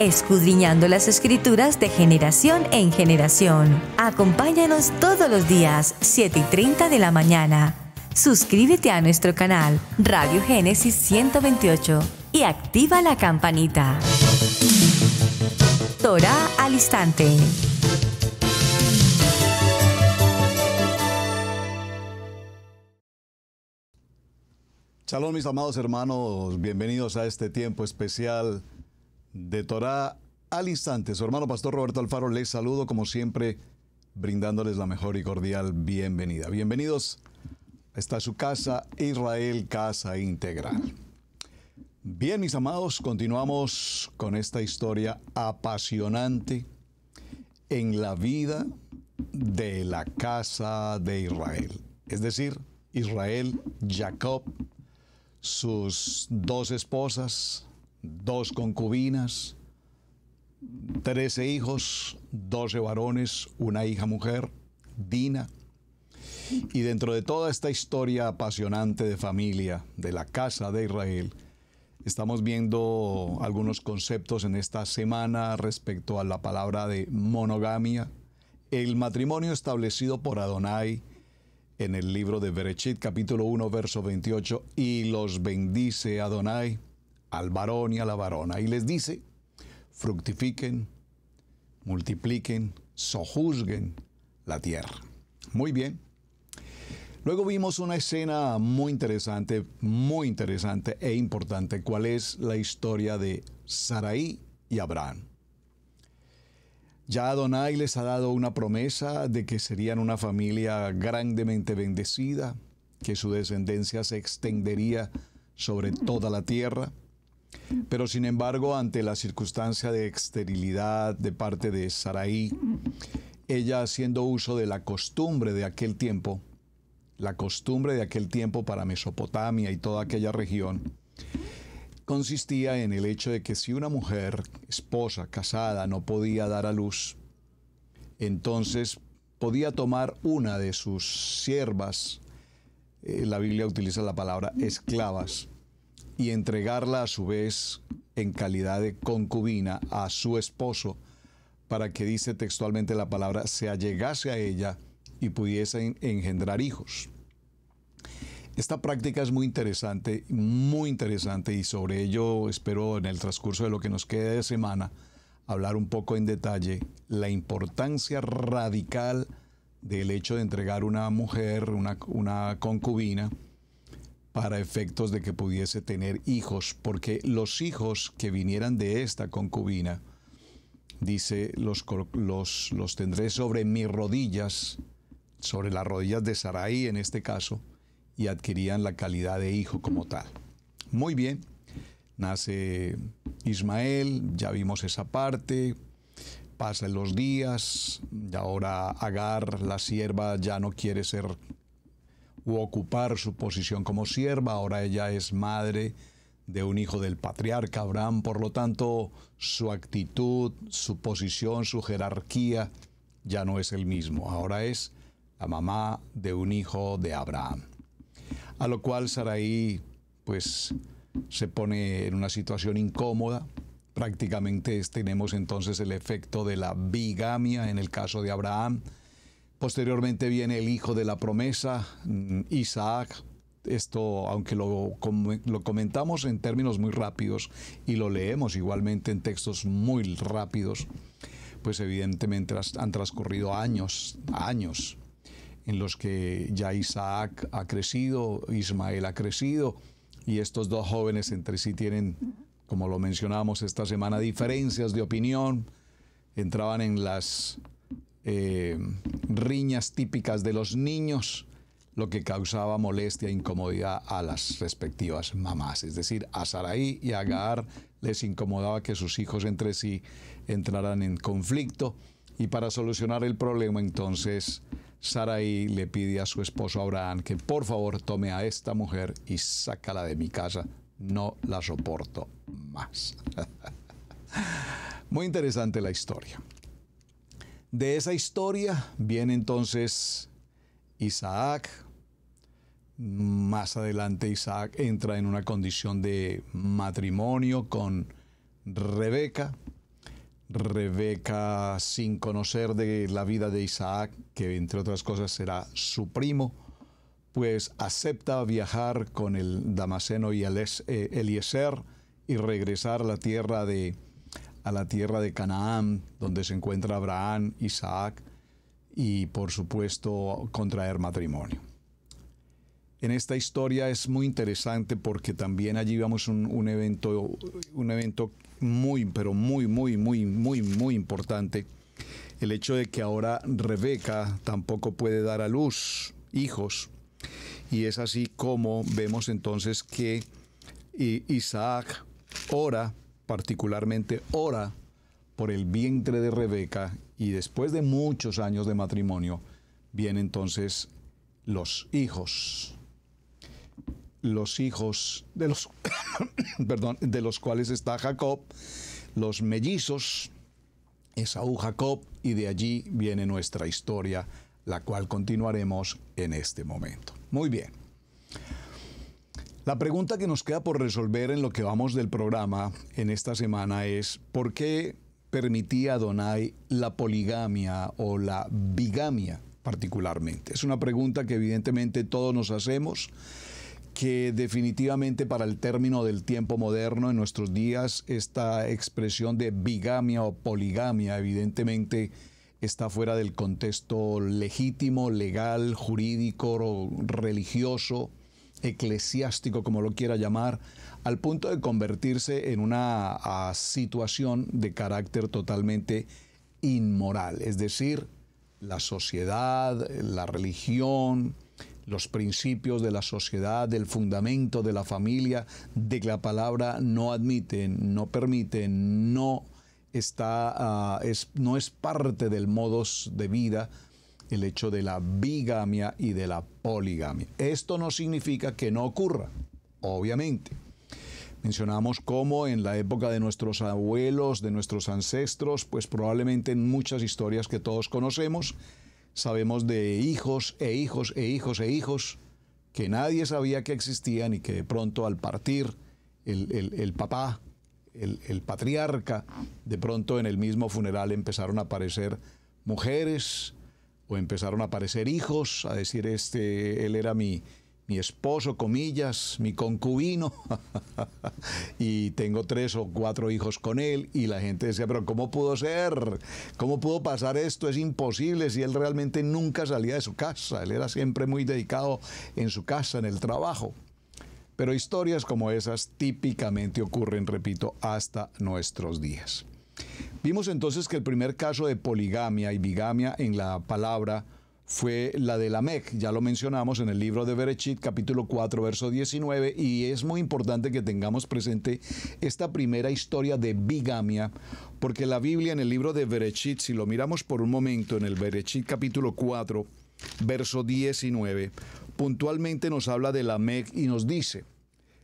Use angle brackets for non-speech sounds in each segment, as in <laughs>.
escudriñando las escrituras de generación en generación. Acompáñanos todos los días, 7 y 30 de la mañana. Suscríbete a nuestro canal Radio Génesis 128 y activa la campanita. Torah al instante. Shalom mis amados hermanos, bienvenidos a este tiempo especial de Torá al instante. Su hermano pastor Roberto Alfaro les saludo como siempre, brindándoles la mejor y cordial bienvenida. Bienvenidos. esta su casa, Israel Casa Integral. Bien, mis amados, continuamos con esta historia apasionante en la vida de la casa de Israel. Es decir, Israel, Jacob, sus dos esposas, dos concubinas, trece hijos, doce varones, una hija mujer, Dina. Y dentro de toda esta historia apasionante de familia, de la casa de Israel, estamos viendo algunos conceptos en esta semana respecto a la palabra de monogamia, el matrimonio establecido por Adonai en el libro de Berechit, capítulo 1, verso 28, y los bendice Adonai al varón y a la varona y les dice, fructifiquen, multipliquen, sojuzguen la tierra. Muy bien. Luego vimos una escena muy interesante, muy interesante e importante, cuál es la historia de Saraí y Abraham. Ya Adonai les ha dado una promesa de que serían una familia grandemente bendecida, que su descendencia se extendería sobre toda la tierra. Pero sin embargo, ante la circunstancia de esterilidad de parte de Saraí, ella haciendo uso de la costumbre de aquel tiempo, la costumbre de aquel tiempo para Mesopotamia y toda aquella región, consistía en el hecho de que si una mujer, esposa, casada, no podía dar a luz, entonces podía tomar una de sus siervas, eh, la Biblia utiliza la palabra esclavas, y entregarla a su vez en calidad de concubina a su esposo para que dice textualmente la palabra se allegase a ella y pudiese engendrar hijos. Esta práctica es muy interesante, muy interesante y sobre ello espero en el transcurso de lo que nos quede de semana hablar un poco en detalle la importancia radical del hecho de entregar una mujer, una, una concubina, para efectos de que pudiese tener hijos, porque los hijos que vinieran de esta concubina, dice, los, los, los tendré sobre mis rodillas, sobre las rodillas de Sarai en este caso, y adquirían la calidad de hijo como tal. Muy bien, nace Ismael, ya vimos esa parte, pasan los días, y ahora Agar, la sierva, ya no quiere ser u ocupar su posición como sierva. Ahora ella es madre de un hijo del patriarca Abraham, por lo tanto su actitud, su posición, su jerarquía ya no es el mismo. Ahora es la mamá de un hijo de Abraham. A lo cual Saraí pues se pone en una situación incómoda. Prácticamente tenemos entonces el efecto de la bigamia en el caso de Abraham. Posteriormente viene el hijo de la promesa, mm, Isaac. Esto, aunque lo, lo comentamos en términos muy rápidos y lo leemos igualmente en textos muy rápidos, pues evidentemente han transcurrido años, años, en los que ya Isaac ha crecido, Ismael ha crecido, y estos dos jóvenes entre sí tienen, como lo mencionamos esta semana, diferencias de opinión, entraban en las eh, riñas típicas de los niños, lo que causaba molestia e incomodidad a las respectivas mamás. Es decir, a Saraí y a Agar les incomodaba que sus hijos entre sí entraran en conflicto. Y para solucionar el problema, entonces, Saraí le pide a su esposo Abraham que por favor tome a esta mujer y sácala de mi casa. No la soporto más. <laughs> Muy interesante la historia. De esa historia viene entonces Isaac. Más adelante Isaac entra en una condición de matrimonio con Rebeca. Rebeca, sin conocer de la vida de Isaac, que entre otras cosas será su primo, pues acepta viajar con el Damaseno y el eh, Eliezer y regresar a la tierra de a la tierra de Canaán, donde se encuentra Abraham, Isaac y por supuesto contraer matrimonio. En esta historia es muy interesante porque también allí vemos un, un evento, un evento muy, pero muy, muy, muy, muy, muy importante. El hecho de que ahora Rebeca tampoco puede dar a luz hijos. Y es así como vemos entonces que eh, Isaac ora particularmente ora por el vientre de Rebeca y después de muchos años de matrimonio, vienen entonces los hijos. Los hijos de los, <coughs> perdón, de los cuales está Jacob, los mellizos, Esaú Jacob, y de allí viene nuestra historia, la cual continuaremos en este momento. Muy bien. La pregunta que nos queda por resolver en lo que vamos del programa en esta semana es ¿por qué permitía Donai la poligamia o la bigamia particularmente? Es una pregunta que evidentemente todos nos hacemos que definitivamente para el término del tiempo moderno en nuestros días esta expresión de bigamia o poligamia evidentemente está fuera del contexto legítimo, legal, jurídico, o religioso eclesiástico, como lo quiera llamar, al punto de convertirse en una ah, situación de carácter totalmente inmoral, es decir, la sociedad, la religión, los principios de la sociedad, del fundamento de la familia, de que la palabra no admite, no permite, no está, ah, es, no es parte del modos de vida el hecho de la bigamia y de la poligamia. Esto no significa que no ocurra, obviamente. Mencionamos cómo en la época de nuestros abuelos, de nuestros ancestros, pues probablemente en muchas historias que todos conocemos, sabemos de hijos e hijos e hijos e hijos que nadie sabía que existían y que de pronto al partir el, el papá, el, el patriarca, de pronto en el mismo funeral empezaron a aparecer mujeres, o empezaron a aparecer hijos, a decir, este, él era mi, mi esposo, comillas, mi concubino, <laughs> y tengo tres o cuatro hijos con él, y la gente decía, pero ¿cómo pudo ser? ¿Cómo pudo pasar esto? Es imposible si él realmente nunca salía de su casa, él era siempre muy dedicado en su casa, en el trabajo. Pero historias como esas típicamente ocurren, repito, hasta nuestros días. Vimos entonces que el primer caso de poligamia y bigamia en la palabra fue la de Lamec, ya lo mencionamos en el libro de Berechit, capítulo 4, verso 19, y es muy importante que tengamos presente esta primera historia de bigamia, porque la Biblia en el libro de Berechit, si lo miramos por un momento en el Berechit capítulo 4, verso 19, puntualmente nos habla de Lamec y nos dice,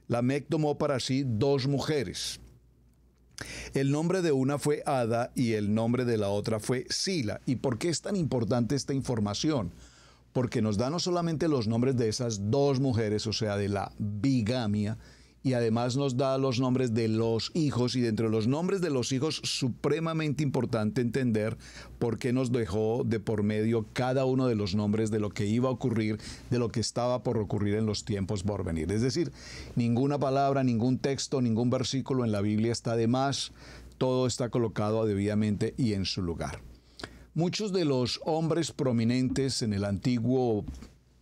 mec tomó para sí dos mujeres, el nombre de una fue Ada y el nombre de la otra fue Sila. ¿Y por qué es tan importante esta información? Porque nos da no solamente los nombres de esas dos mujeres, o sea, de la bigamia, y además nos da los nombres de los hijos y dentro de los nombres de los hijos supremamente importante entender por qué nos dejó de por medio cada uno de los nombres de lo que iba a ocurrir, de lo que estaba por ocurrir en los tiempos por venir. Es decir, ninguna palabra, ningún texto, ningún versículo en la Biblia está de más, todo está colocado debidamente y en su lugar. Muchos de los hombres prominentes en el antiguo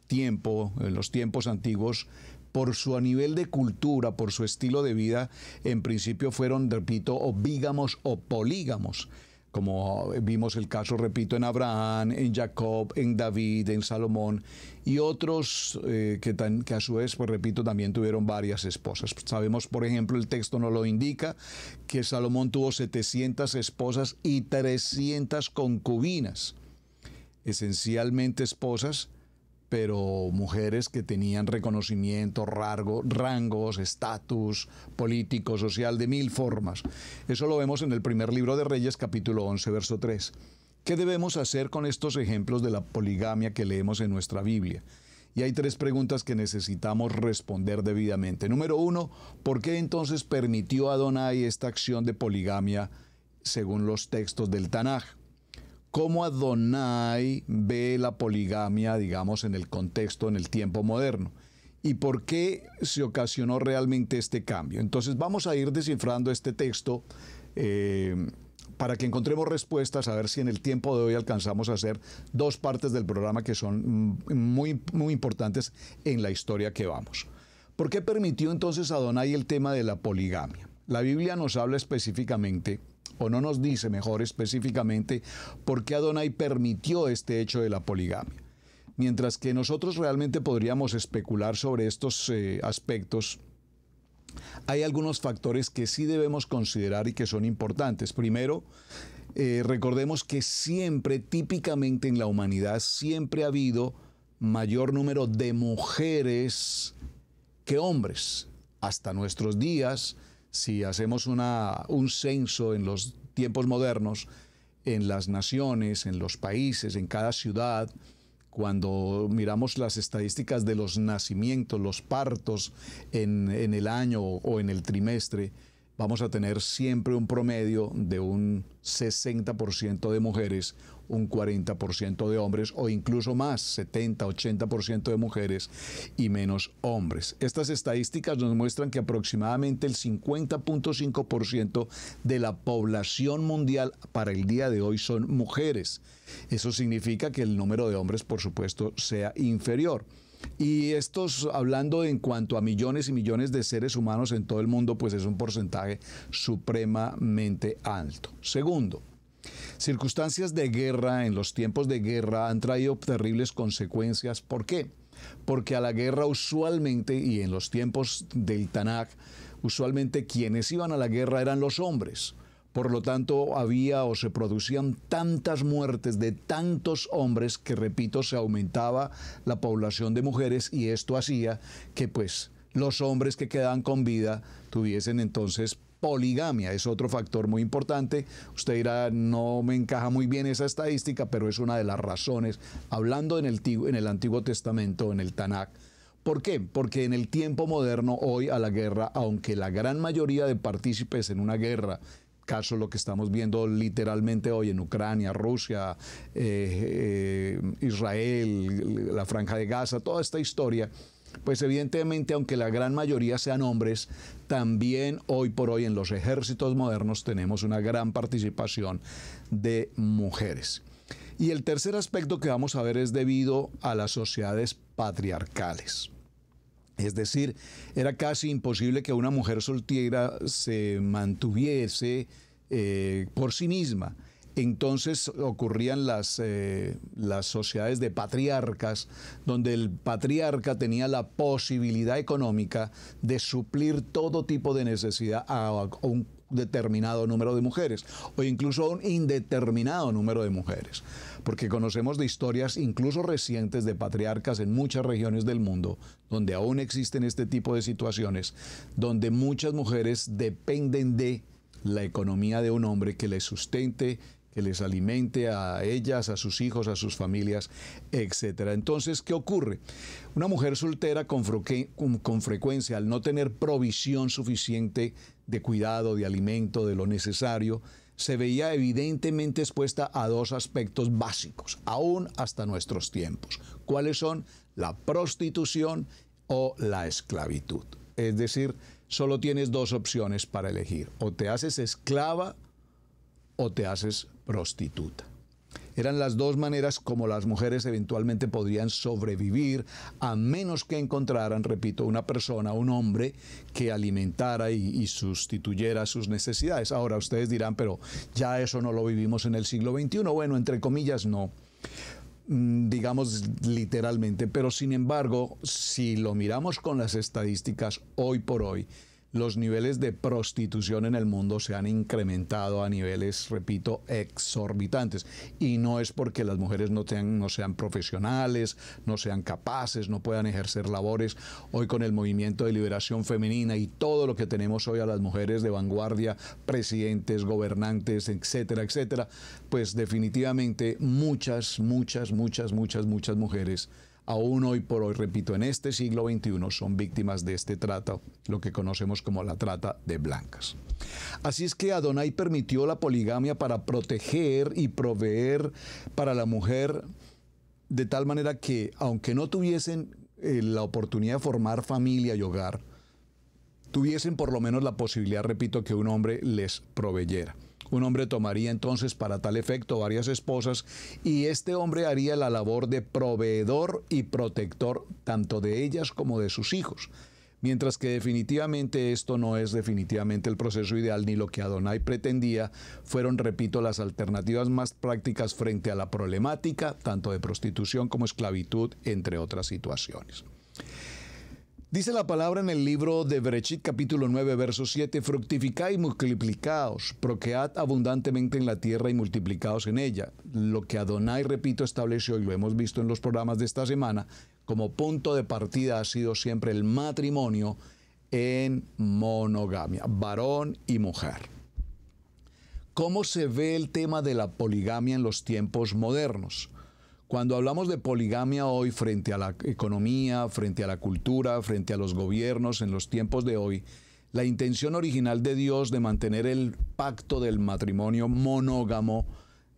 tiempo, en los tiempos antiguos, por su nivel de cultura, por su estilo de vida, en principio fueron, repito, o bígamos o polígamos como vimos el caso, repito, en Abraham, en Jacob, en David, en Salomón y otros eh, que, que a su vez, pues repito, también tuvieron varias esposas. Sabemos, por ejemplo, el texto nos lo indica, que Salomón tuvo 700 esposas y 300 concubinas, esencialmente esposas pero mujeres que tenían reconocimiento, rangos, estatus político, social, de mil formas. Eso lo vemos en el primer libro de Reyes, capítulo 11, verso 3. ¿Qué debemos hacer con estos ejemplos de la poligamia que leemos en nuestra Biblia? Y hay tres preguntas que necesitamos responder debidamente. Número uno, ¿por qué entonces permitió Adonai esta acción de poligamia según los textos del Tanaj? cómo Adonai ve la poligamia, digamos, en el contexto, en el tiempo moderno. ¿Y por qué se ocasionó realmente este cambio? Entonces vamos a ir descifrando este texto eh, para que encontremos respuestas, a ver si en el tiempo de hoy alcanzamos a hacer dos partes del programa que son muy, muy importantes en la historia que vamos. ¿Por qué permitió entonces Adonai el tema de la poligamia? La Biblia nos habla específicamente o no nos dice mejor específicamente por qué Adonai permitió este hecho de la poligamia. Mientras que nosotros realmente podríamos especular sobre estos eh, aspectos, hay algunos factores que sí debemos considerar y que son importantes. Primero, eh, recordemos que siempre, típicamente en la humanidad, siempre ha habido mayor número de mujeres que hombres. Hasta nuestros días, si hacemos un censo en los tiempos modernos, en las naciones, en los países, en cada ciudad, cuando miramos las estadísticas de los nacimientos, los partos en el año o en el trimestre, vamos a tener siempre un promedio de un 60% de mujeres, un 40% de hombres o incluso más, 70-80% de mujeres y menos hombres. Estas estadísticas nos muestran que aproximadamente el 50.5% de la población mundial para el día de hoy son mujeres. Eso significa que el número de hombres, por supuesto, sea inferior. Y estos, hablando en cuanto a millones y millones de seres humanos en todo el mundo, pues es un porcentaje supremamente alto. Segundo, circunstancias de guerra en los tiempos de guerra han traído terribles consecuencias. ¿Por qué? Porque a la guerra usualmente, y en los tiempos del Tanakh, usualmente quienes iban a la guerra eran los hombres. Por lo tanto, había o se producían tantas muertes de tantos hombres que, repito, se aumentaba la población de mujeres y esto hacía que pues los hombres que quedaban con vida tuviesen entonces poligamia, es otro factor muy importante. Usted dirá, no me encaja muy bien esa estadística, pero es una de las razones, hablando en el, en el Antiguo Testamento, en el Tanakh, ¿Por qué? Porque en el tiempo moderno, hoy a la guerra, aunque la gran mayoría de partícipes en una guerra caso lo que estamos viendo literalmente hoy en Ucrania, Rusia, eh, eh, Israel, la Franja de Gaza, toda esta historia, pues evidentemente, aunque la gran mayoría sean hombres, también hoy por hoy en los ejércitos modernos tenemos una gran participación de mujeres. Y el tercer aspecto que vamos a ver es debido a las sociedades patriarcales. Es decir, era casi imposible que una mujer soltera se mantuviese eh, por sí misma. Entonces ocurrían las, eh, las sociedades de patriarcas, donde el patriarca tenía la posibilidad económica de suplir todo tipo de necesidad a, a, un, determinado número de mujeres o incluso un indeterminado número de mujeres, porque conocemos de historias incluso recientes de patriarcas en muchas regiones del mundo donde aún existen este tipo de situaciones, donde muchas mujeres dependen de la economía de un hombre que les sustente, que les alimente a ellas, a sus hijos, a sus familias, etc. Entonces, ¿qué ocurre? Una mujer soltera con, con, con frecuencia, al no tener provisión suficiente de cuidado, de alimento, de lo necesario, se veía evidentemente expuesta a dos aspectos básicos, aún hasta nuestros tiempos. ¿Cuáles son? La prostitución o la esclavitud. Es decir, solo tienes dos opciones para elegir. O te haces esclava o te haces prostituta. Eran las dos maneras como las mujeres eventualmente podrían sobrevivir, a menos que encontraran, repito, una persona, un hombre que alimentara y, sustituyera sus necesidades. Ahora ustedes dirán, pero ya eso no lo vivimos en el siglo XXI. Bueno, entre comillas, no mm, digamos literalmente, pero sin embargo, si lo miramos con las estadísticas hoy por hoy, los niveles de prostitución en el mundo se han incrementado a niveles, repito, exorbitantes. Y no es porque las mujeres no, sean no sean profesionales, no sean capaces, no puedan ejercer labores. Hoy con el movimiento de liberación femenina y todo lo que tenemos hoy a las mujeres de vanguardia, presidentes, gobernantes, etcétera, etcétera, pues definitivamente muchas, muchas, muchas, muchas, muchas mujeres aún hoy por hoy, repito, en este siglo XXI son víctimas de este trato, lo que conocemos como la trata de blancas. Así es que Adonai permitió la poligamia para proteger y proveer para la mujer de tal manera que, aunque no tuviesen eh, la oportunidad de formar familia y hogar, tuviesen por lo menos la posibilidad, repito, que un hombre les proveyera. Un hombre tomaría entonces para tal efecto varias esposas y este hombre haría la labor de proveedor y protector tanto de ellas como de sus hijos. Mientras que definitivamente esto no es definitivamente el proceso ideal ni lo que Adonai pretendía, fueron, repito, las alternativas más prácticas frente a la problemática, tanto de prostitución como esclavitud, entre otras situaciones. Dice la palabra en el libro de Berechit capítulo 9 verso 7, fructificad y multiplicaos, procread abundantemente en la tierra y multiplicaos en ella. Lo que Adonai, repito, estableció y lo hemos visto en los programas de esta semana, como punto de partida ha sido siempre el matrimonio en monogamia, varón y mujer. ¿Cómo se ve el tema de la poligamia en los tiempos modernos? Cuando hablamos de poligamia hoy frente a la economía, frente a la cultura, frente a los gobiernos en los tiempos de hoy, la intención original de Dios de mantener el pacto del matrimonio monógamo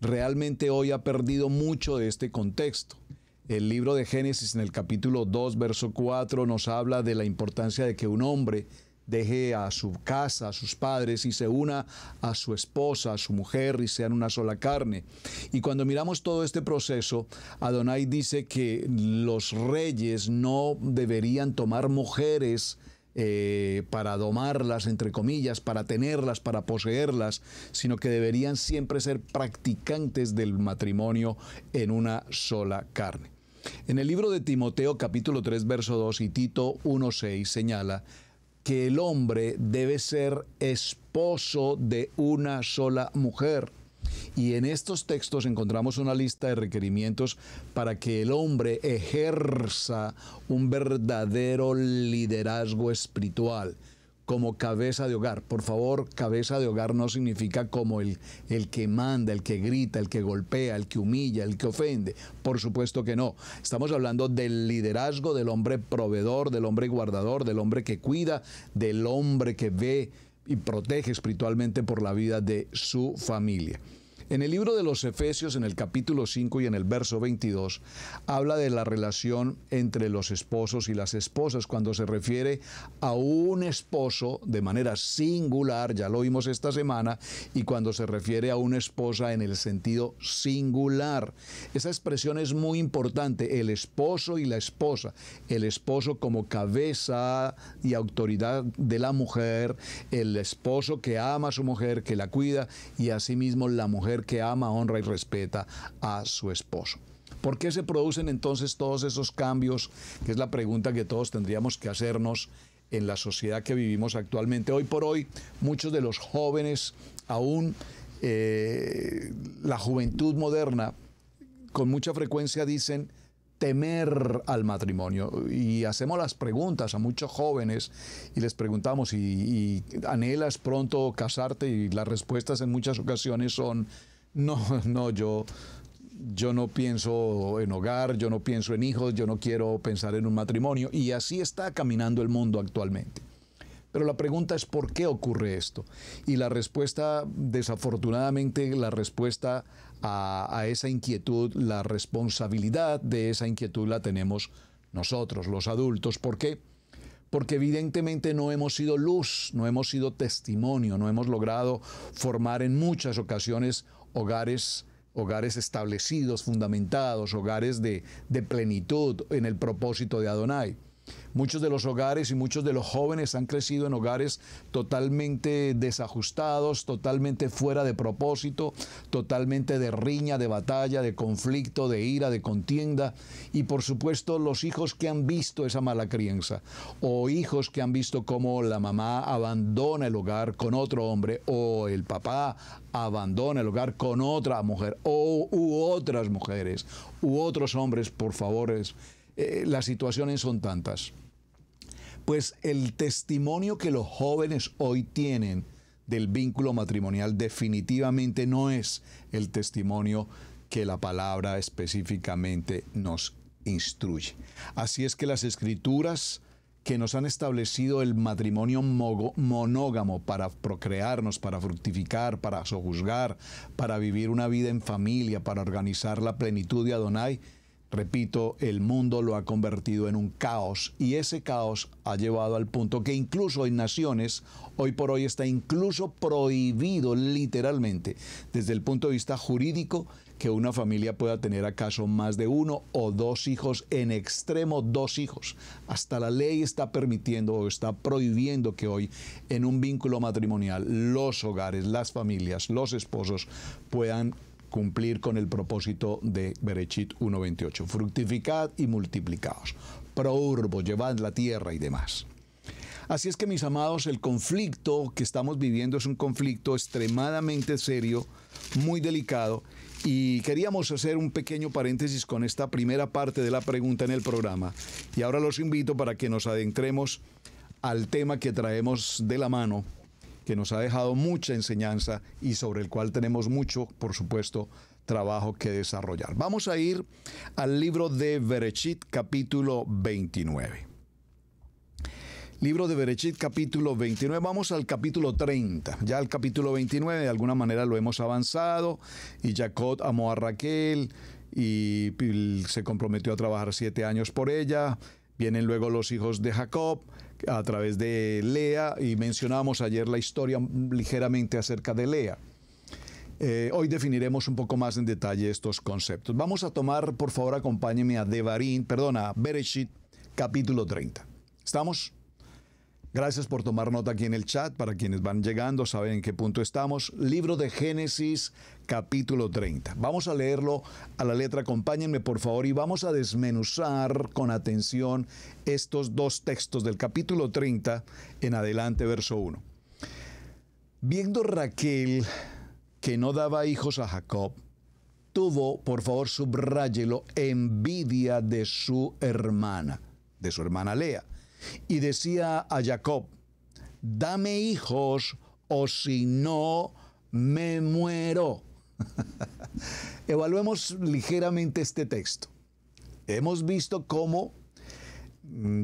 realmente hoy ha perdido mucho de este contexto. El libro de Génesis en el capítulo 2, verso 4 nos habla de la importancia de que un hombre deje a su casa, a sus padres y se una a su esposa, a su mujer y sean una sola carne. Y cuando miramos todo este proceso, Adonai dice que los reyes no deberían tomar mujeres eh, para domarlas, entre comillas, para tenerlas, para poseerlas, sino que deberían siempre ser practicantes del matrimonio en una sola carne. En el libro de Timoteo capítulo 3 verso 2 y Tito 1.6 señala que el hombre debe ser esposo de una sola mujer. Y en estos textos encontramos una lista de requerimientos para que el hombre ejerza un verdadero liderazgo espiritual como cabeza de hogar. Por favor, cabeza de hogar no significa como el, el que manda, el que grita, el que golpea, el que humilla, el que ofende. Por supuesto que no. Estamos hablando del liderazgo del hombre proveedor, del hombre guardador, del hombre que cuida, del hombre que ve y protege espiritualmente por la vida de su familia. En el libro de los Efesios, en el capítulo 5 y en el verso 22, habla de la relación entre los esposos y las esposas cuando se refiere a un esposo de manera singular, ya lo vimos esta semana, y cuando se refiere a una esposa en el sentido singular. Esa expresión es muy importante, el esposo y la esposa. El esposo como cabeza y autoridad de la mujer, el esposo que ama a su mujer, que la cuida, y asimismo la mujer que ama, honra y respeta a su esposo. ¿Por qué se producen entonces todos esos cambios? Que es la pregunta que todos tendríamos que hacernos en la sociedad que vivimos actualmente. Hoy por hoy, muchos de los jóvenes, aún eh, la juventud moderna, con mucha frecuencia dicen temer al matrimonio. Y hacemos las preguntas a muchos jóvenes y les preguntamos, y anhelas pronto casarte? Y las respuestas en muchas ocasiones son, no, <laughs> no, yo, yo no pienso en hogar, yo no pienso en hijos, yo no quiero pensar en un matrimonio. Y así está caminando el mundo actualmente. Pero la pregunta es ¿por qué ocurre esto? Y la respuesta, desafortunadamente, la respuesta a, a esa inquietud, la responsabilidad de esa inquietud la tenemos nosotros, los adultos. ¿Por qué? porque evidentemente no hemos sido luz, no hemos sido testimonio, no hemos logrado formar en muchas ocasiones hogares hogares establecidos, fundamentados, hogares de, de plenitud en el propósito de Adonai. Muchos de los hogares y muchos de los jóvenes han crecido en hogares totalmente desajustados, totalmente fuera de propósito, totalmente de riña, de batalla, de conflicto, de ira, de contienda. Y por supuesto los hijos que han visto esa mala crianza o hijos que han visto cómo la mamá abandona el hogar con otro hombre o el papá abandona el hogar con otra mujer o u otras mujeres u otros hombres, por favor. Es, eh, las situaciones son tantas. Pues el testimonio que los jóvenes hoy tienen del vínculo matrimonial definitivamente no es el testimonio que la palabra específicamente nos instruye. Así es que las escrituras que nos han establecido el matrimonio monógamo para procrearnos, para fructificar, para sojuzgar, para vivir una vida en familia, para organizar la plenitud de Adonai, Repito, el mundo lo ha convertido en un caos y ese caos ha llevado al punto que incluso en naciones, hoy por hoy está incluso prohibido literalmente, desde el punto de vista jurídico, que una familia pueda tener acaso más de uno o dos hijos, en extremo dos hijos. Hasta la ley está permitiendo o está prohibiendo que hoy en un vínculo matrimonial los hogares, las familias, los esposos puedan cumplir con el propósito de Berechit 1.28. Fructificad y multiplicaos. Prourbo, llevad la tierra y demás. Así es que mis amados, el conflicto que estamos viviendo es un conflicto extremadamente serio, muy delicado, y queríamos hacer un pequeño paréntesis con esta primera parte de la pregunta en el programa. Y ahora los invito para que nos adentremos al tema que traemos de la mano que nos ha dejado mucha enseñanza y sobre el cual tenemos mucho, por supuesto, trabajo que desarrollar. Vamos a ir al libro de Berechit capítulo 29. Libro de Berechit capítulo 29, vamos al capítulo 30. Ya al capítulo 29 de alguna manera lo hemos avanzado y Jacob amó a Raquel y se comprometió a trabajar siete años por ella. Vienen luego los hijos de Jacob, a través de Lea y mencionábamos ayer la historia ligeramente acerca de Lea. Eh, hoy definiremos un poco más en detalle estos conceptos. Vamos a tomar, por favor, acompáñenme a Devarim, perdón, a Bereshit, capítulo 30. ¿Estamos? Gracias por tomar nota aquí en el chat. Para quienes van llegando, saben en qué punto estamos. Libro de Génesis, capítulo 30. Vamos a leerlo a la letra, acompáñenme por favor y vamos a desmenuzar con atención estos dos textos del capítulo 30 en adelante, verso 1. Viendo Raquel que no daba hijos a Jacob, tuvo, por favor subrayelo envidia de su hermana, de su hermana Lea, y decía a Jacob, dame hijos o si no, me muero. <laughs> Evaluemos ligeramente este texto. Hemos visto cómo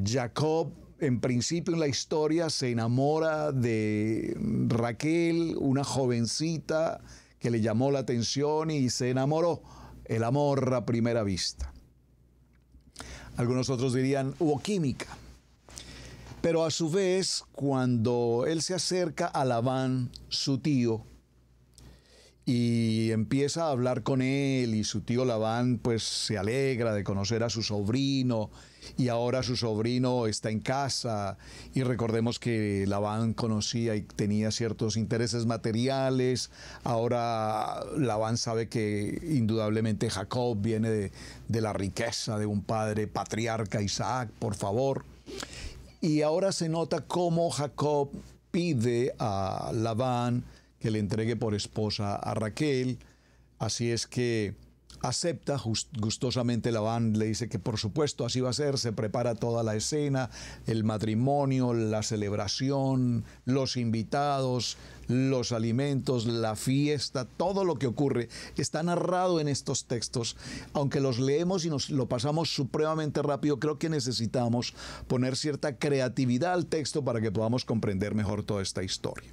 Jacob en principio en la historia se enamora de Raquel, una jovencita que le llamó la atención y se enamoró. El amor a primera vista. Algunos otros dirían hubo química. Pero a su vez, cuando él se acerca a Labán, su tío, y empieza a hablar con él y su tío Labán pues se alegra de conocer a su sobrino y ahora su sobrino está en casa y recordemos que Labán conocía y tenía ciertos intereses materiales, ahora Labán sabe que indudablemente Jacob viene de, de la riqueza de un padre patriarca Isaac, por favor. Y ahora se nota cómo Jacob pide a Labán que le entregue por esposa a Raquel. Así es que acepta gustosamente la van, le dice que por supuesto así va a ser, se prepara toda la escena, el matrimonio, la celebración, los invitados, los alimentos, la fiesta, todo lo que ocurre está narrado en estos textos. Aunque los leemos y nos lo pasamos supremamente rápido, creo que necesitamos poner cierta creatividad al texto para que podamos comprender mejor toda esta historia.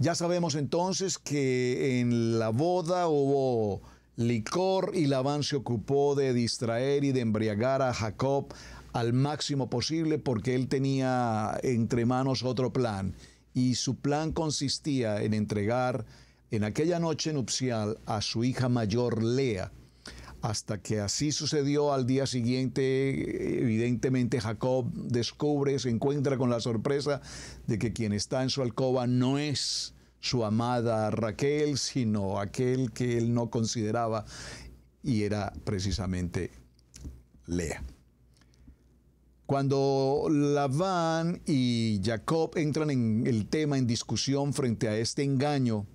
Ya sabemos entonces que en la boda hubo licor y Labán se ocupó de distraer y de embriagar a Jacob al máximo posible porque él tenía entre manos otro plan. Y su plan consistía en entregar en aquella noche nupcial a su hija mayor Lea, hasta que así sucedió al día siguiente, evidentemente Jacob descubre, se encuentra con la sorpresa de que quien está en su alcoba no es su amada Raquel, sino aquel que él no consideraba y era precisamente Lea. Cuando Labán y Jacob entran en el tema en discusión frente a este engaño,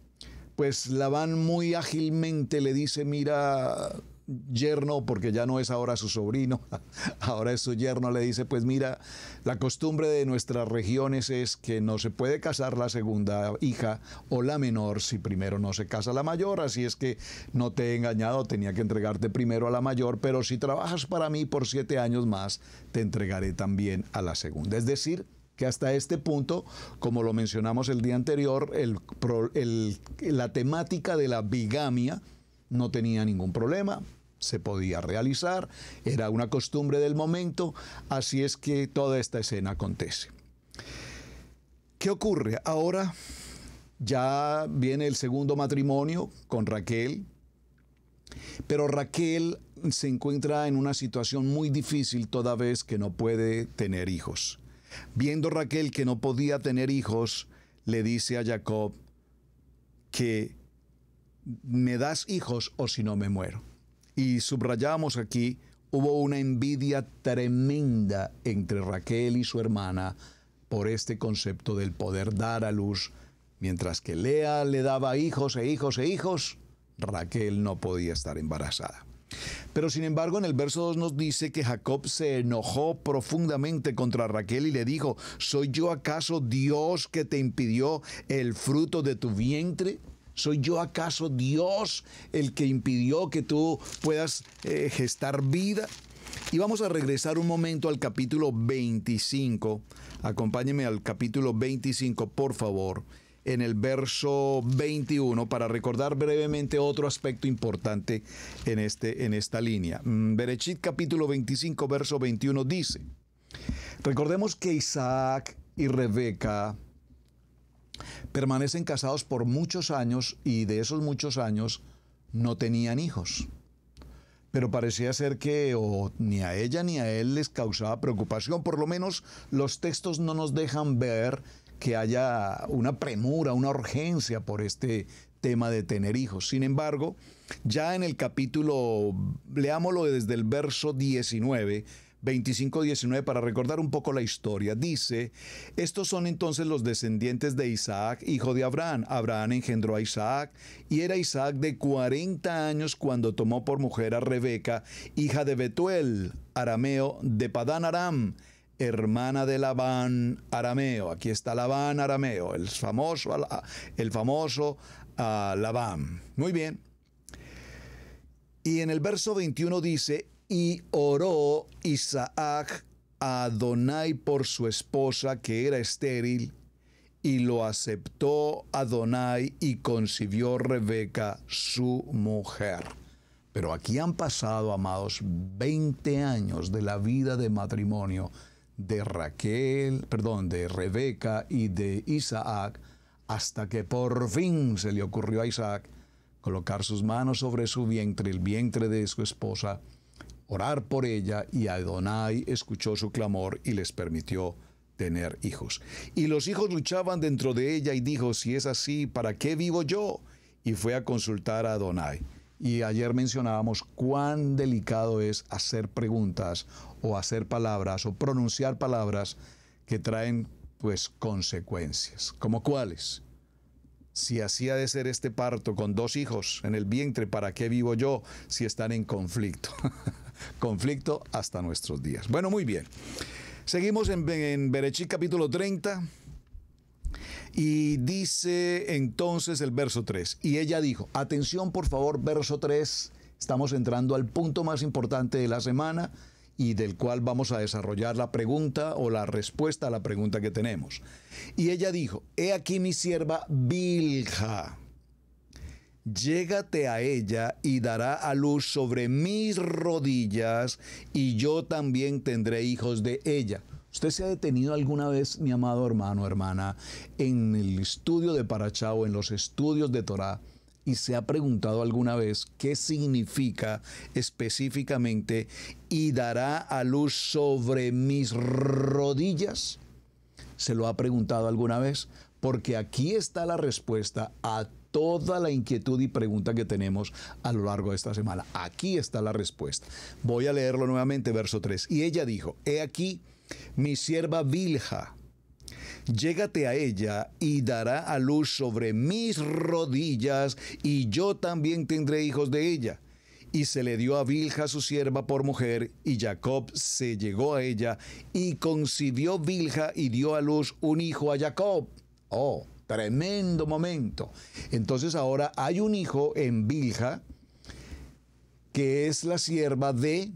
pues Labán muy ágilmente le dice, mira, yerno, porque ya no es ahora su sobrino, <laughs> ahora es su yerno, le dice, pues mira, la costumbre de nuestras regiones es que no se puede casar la segunda hija o la menor si primero no se casa la mayor, así es que no te he engañado, tenía que entregarte primero a la mayor, pero si trabajas para mí por siete años más, te entregaré también a la segunda. Es decir, que hasta este punto, como lo mencionamos el día anterior, la temática de la bigamia no tenía ningún problema, se podía realizar, era una costumbre del momento, así es que toda esta escena acontece. ¿Qué ocurre? Ahora ya viene el segundo matrimonio con Raquel, pero Raquel se encuentra en una situación muy difícil toda vez que no puede tener hijos. Viendo Raquel que no podía tener hijos, le dice a Jacob que me das hijos o si no me muero y subrayamos aquí, hubo una envidia tremenda entre Raquel y su hermana por este concepto del poder dar a luz. Mientras que Lea le daba hijos e hijos e hijos, Raquel no podía estar embarazada. Pero sin embargo en el verso 2 nos dice que Jacob se enojó profundamente contra Raquel y le dijo, ¿soy yo acaso Dios que te impidió el fruto de tu vientre? ¿Soy yo acaso Dios el que impidió que tú puedas eh, gestar vida? Y vamos a regresar un momento al capítulo 25. Acompáñeme al capítulo 25, por favor, en el verso 21, para recordar brevemente otro aspecto importante en, este, en esta línea. Mm, Berechit capítulo 25, verso 21 dice, recordemos que Isaac y Rebeca permanecen casados por muchos años y de esos muchos años no tenían hijos. Pero parecía ser que ni a ella ni a él les causaba preocupación, por lo menos los textos no nos dejan ver que haya una premura, una urgencia por este tema de tener hijos. Sin embargo, ya en el capítulo, leámoslo desde el verso 19, 25-19 para recordar un poco la historia. Dice, estos son entonces los descendientes de Isaac, hijo de Abraham. Abraham engendró a Isaac y era Isaac de 40 años cuando tomó por mujer a Rebeca, hija de Betuel, arameo de Padán Aram hermana de Labán arameo. Aquí está Labán arameo, el famoso, el famoso ah, Labán. Muy bien. Y en el verso 21 dice, y oró Isaac a Adonai por su esposa que era estéril, y lo aceptó Adonai y concibió Rebeca, su mujer. Pero aquí han pasado, amados, 20 años de la vida de matrimonio de Raquel, perdón, de Rebeca y de Isaac, hasta que por fin se le ocurrió a Isaac colocar sus manos sobre su vientre, el vientre de su esposa, orar por ella y Adonai escuchó su clamor y les permitió tener hijos. Y los hijos luchaban dentro de ella y dijo, si es así, ¿para qué vivo yo? Y fue a consultar a Adonai. Y ayer mencionábamos cuán delicado es hacer preguntas o hacer palabras o pronunciar palabras que traen pues consecuencias. ¿Como cuáles? Si hacía de ser este parto con dos hijos en el vientre, ¿para qué vivo yo si están en conflicto? <laughs> conflicto hasta nuestros días. Bueno, muy bien. Seguimos en, Berechí capítulo 30. Y dice entonces el verso 3. Y ella dijo, atención por favor, verso 3. Estamos entrando al punto más importante de la semana y del cual vamos a desarrollar la pregunta o la respuesta a la pregunta que tenemos. Y ella dijo, he aquí mi sierva Bilja llégate a ella y dará a luz sobre mis rodillas y yo también tendré hijos de ella. ¿Usted se ha detenido alguna vez, mi amado hermano, hermana, en el estudio de parachao en los estudios de Torá y se ha preguntado alguna vez qué significa específicamente y dará a luz sobre mis rodillas? ¿Se lo ha preguntado alguna vez? Porque aquí está la respuesta a toda la inquietud y pregunta que tenemos a lo largo de esta semana. Aquí está la respuesta. Voy a leerlo nuevamente, verso 3. Y ella dijo, he aquí mi sierva Vilja, Llégate a ella y dará a luz sobre mis rodillas, y yo también tendré hijos de ella. Y se le dio a Vilja su sierva por mujer, y Jacob se llegó a ella, y concibió Vilja y dio a luz un hijo a Jacob. Oh, Tremendo momento. Entonces ahora hay un hijo en Bilja que es la sierva de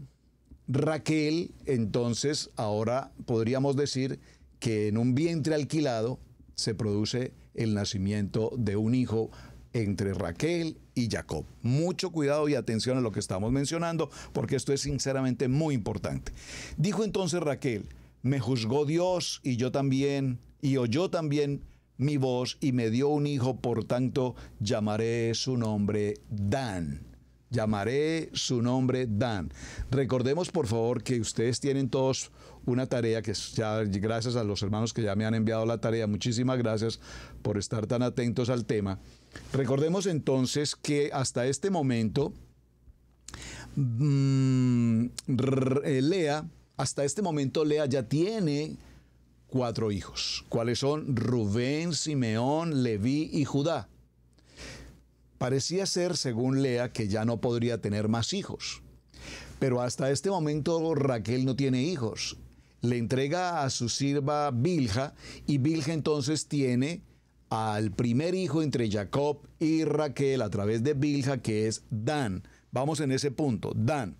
Raquel. Entonces ahora podríamos decir que en un vientre alquilado se produce el nacimiento de un hijo entre Raquel y Jacob. Mucho cuidado y atención a lo que estamos mencionando, porque esto es sinceramente muy importante. Dijo entonces Raquel, me juzgó Dios y yo también, y oyó también mi voz y me dio un hijo, por tanto llamaré su nombre Dan. Llamaré su nombre Dan. Recordemos por favor que ustedes tienen todos una tarea que ya gracias a los hermanos que ya me han enviado la tarea, muchísimas gracias por estar tan atentos al tema. Recordemos entonces que hasta este momento mm, eh, Lea, hasta este momento Lea ya tiene cuatro hijos, cuáles son Rubén, Simeón, Leví y Judá. Parecía ser, según Lea, que ya no podría tener más hijos. Pero hasta este momento Raquel no tiene hijos. Le entrega a su sirva Bilja y Bilja entonces tiene al primer hijo entre Jacob y Raquel a través de Bilja que es Dan. Vamos en ese punto, Dan.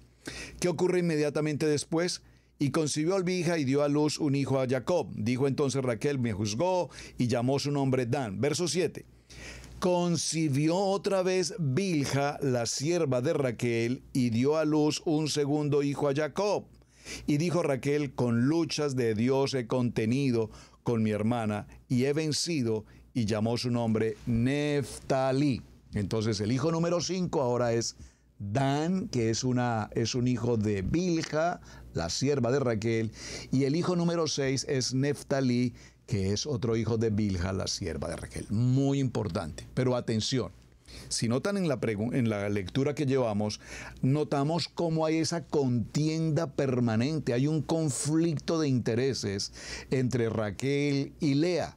¿Qué ocurre inmediatamente después? y concibió Bilja y dio a luz un hijo a Jacob. Dijo entonces Raquel, me juzgó y llamó su nombre Dan. Verso 7. Concibió otra vez Bilja, la sierva de Raquel, y dio a luz un segundo hijo a Jacob. Y dijo Raquel, con luchas de Dios he contenido con mi hermana y he vencido, y llamó su nombre Neftalí. Entonces el hijo número 5 ahora es Dan, que es, una, es un hijo de Bilja, la sierva de Raquel, y el hijo número 6 es Neftalí, que es otro hijo de Bilha, la sierva de Raquel. Muy importante. Pero atención, si notan en la, en la, lectura que llevamos, notamos cómo hay esa contienda permanente, hay un conflicto de intereses entre Raquel y Lea,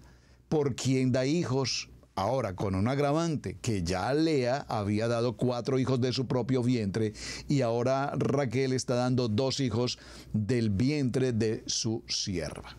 por quien da hijos Ahora, con un agravante, que ya Lea había dado cuatro hijos de su propio vientre y ahora Raquel está dando dos hijos del vientre de su sierva.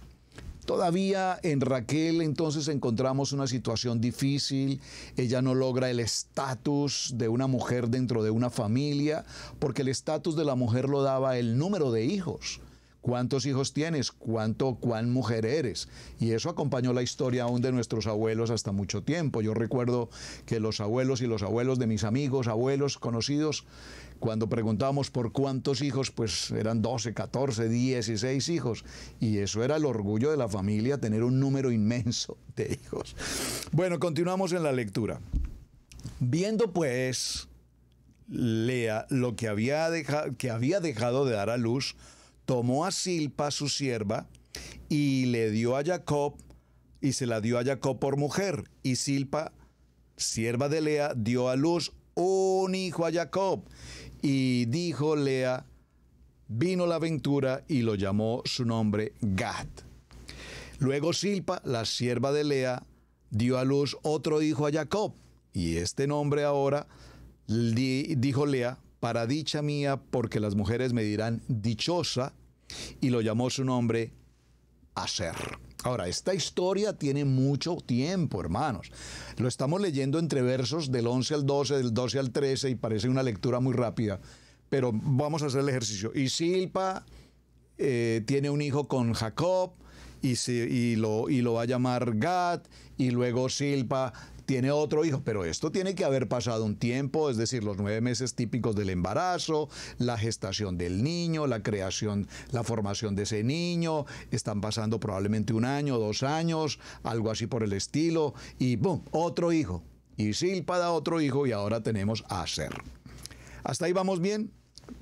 Todavía en Raquel entonces encontramos una situación difícil, ella no logra el estatus de una mujer dentro de una familia, porque el estatus de la mujer lo daba el número de hijos cuántos hijos tienes, cuánto, cuán mujer eres. Y eso acompañó la historia aún de nuestros abuelos hasta mucho tiempo. Yo recuerdo que los abuelos y los abuelos de mis amigos, abuelos conocidos, cuando preguntábamos por cuántos hijos, pues eran 12, 14, 16 hijos. Y eso era el orgullo de la familia, tener un número inmenso de hijos. Bueno, continuamos en la lectura. Viendo pues Lea lo que había, que había dejado de dar a luz, tomó a Silpa, su sierva, y le dio a Jacob, y se la dio a Jacob por mujer. Y Silpa, sierva de Lea, dio a luz un hijo a Jacob. Y dijo Lea, vino la aventura y lo llamó su nombre Gad. Luego Silpa, la sierva de Lea, dio a luz otro hijo a Jacob. Y este nombre ahora, dijo Lea, para dicha mía, porque las mujeres me dirán dichosa, y lo llamó su nombre hacer. Ahora, esta historia tiene mucho tiempo, hermanos. Lo estamos leyendo entre versos del 11 al 12, del 12 al 13, y parece una lectura muy rápida, pero vamos a hacer el ejercicio. Y Silpa eh, tiene un hijo con Jacob, y, se lo, y, lo, va a llamar Gad, y luego Silpa tiene otro hijo, pero esto tiene que haber pasado un tiempo, es decir, los nueve meses típicos del embarazo, la gestación del niño, la creación, la formación de ese niño, están pasando probablemente un año, dos años, algo así por el estilo, y ¡boom! Otro hijo. Y Silpa da otro hijo y ahora tenemos a Ser. Hasta ahí vamos bien.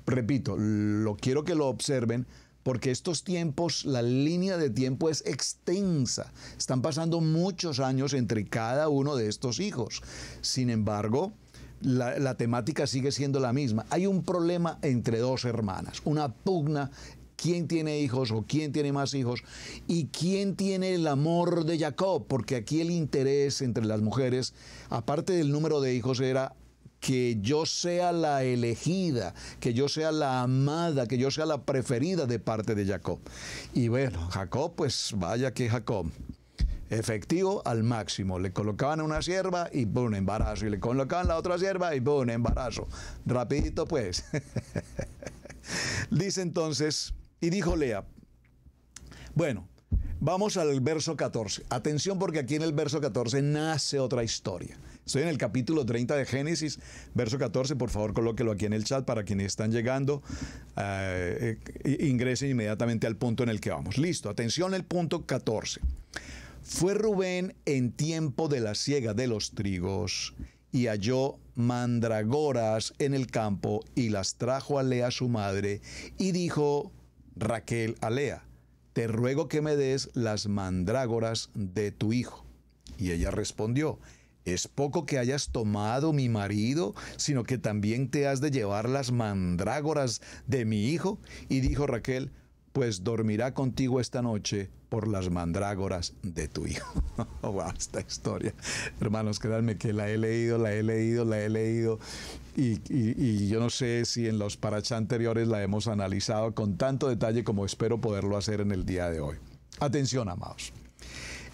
Repito, lo quiero que lo observen porque estos tiempos, la línea de tiempo es extensa. Están pasando muchos años entre cada uno de estos hijos. Sin embargo, la, temática sigue siendo la misma. Hay un problema entre dos hermanas, una pugna quién tiene hijos o quién tiene más hijos y quién tiene el amor de Jacob, porque aquí el interés entre las mujeres, aparte del número de hijos, era que yo sea la elegida, que yo sea la amada, que yo sea la preferida de parte de Jacob. Y bueno, Jacob, pues vaya que Jacob efectivo al máximo. Le colocaban una sierva y un embarazo. Y le colocaban la otra sierva y un embarazo. Rapidito pues. <laughs> Dice entonces, y dijo Lea, bueno, vamos al verso 14. Atención porque aquí en el verso 14 nace otra historia. Estoy en el capítulo 30 de Génesis, verso 14. Por favor, colóquelo aquí en el chat para quienes están llegando. Eh, eh, ingresen inmediatamente al punto en el que vamos. Listo, atención al punto 14. Fue Rubén en tiempo de la siega de los trigos y halló mandragoras en el campo y las trajo a Lea su madre y dijo Raquel a Lea, te ruego que me des las mandrágoras de tu hijo. Y ella respondió, es poco que hayas tomado mi marido, sino que también te has de llevar las mandrágoras de mi hijo. Y dijo Raquel, pues dormirá contigo esta noche por las mandrágoras de tu hijo. <laughs> Oh, wow, esta historia. Hermanos, créanme que la he leído, la he leído, la he leído. Y, yo no sé si en los parachas anteriores la hemos analizado con tanto detalle como espero poderlo hacer en el día de hoy. Atención, amados.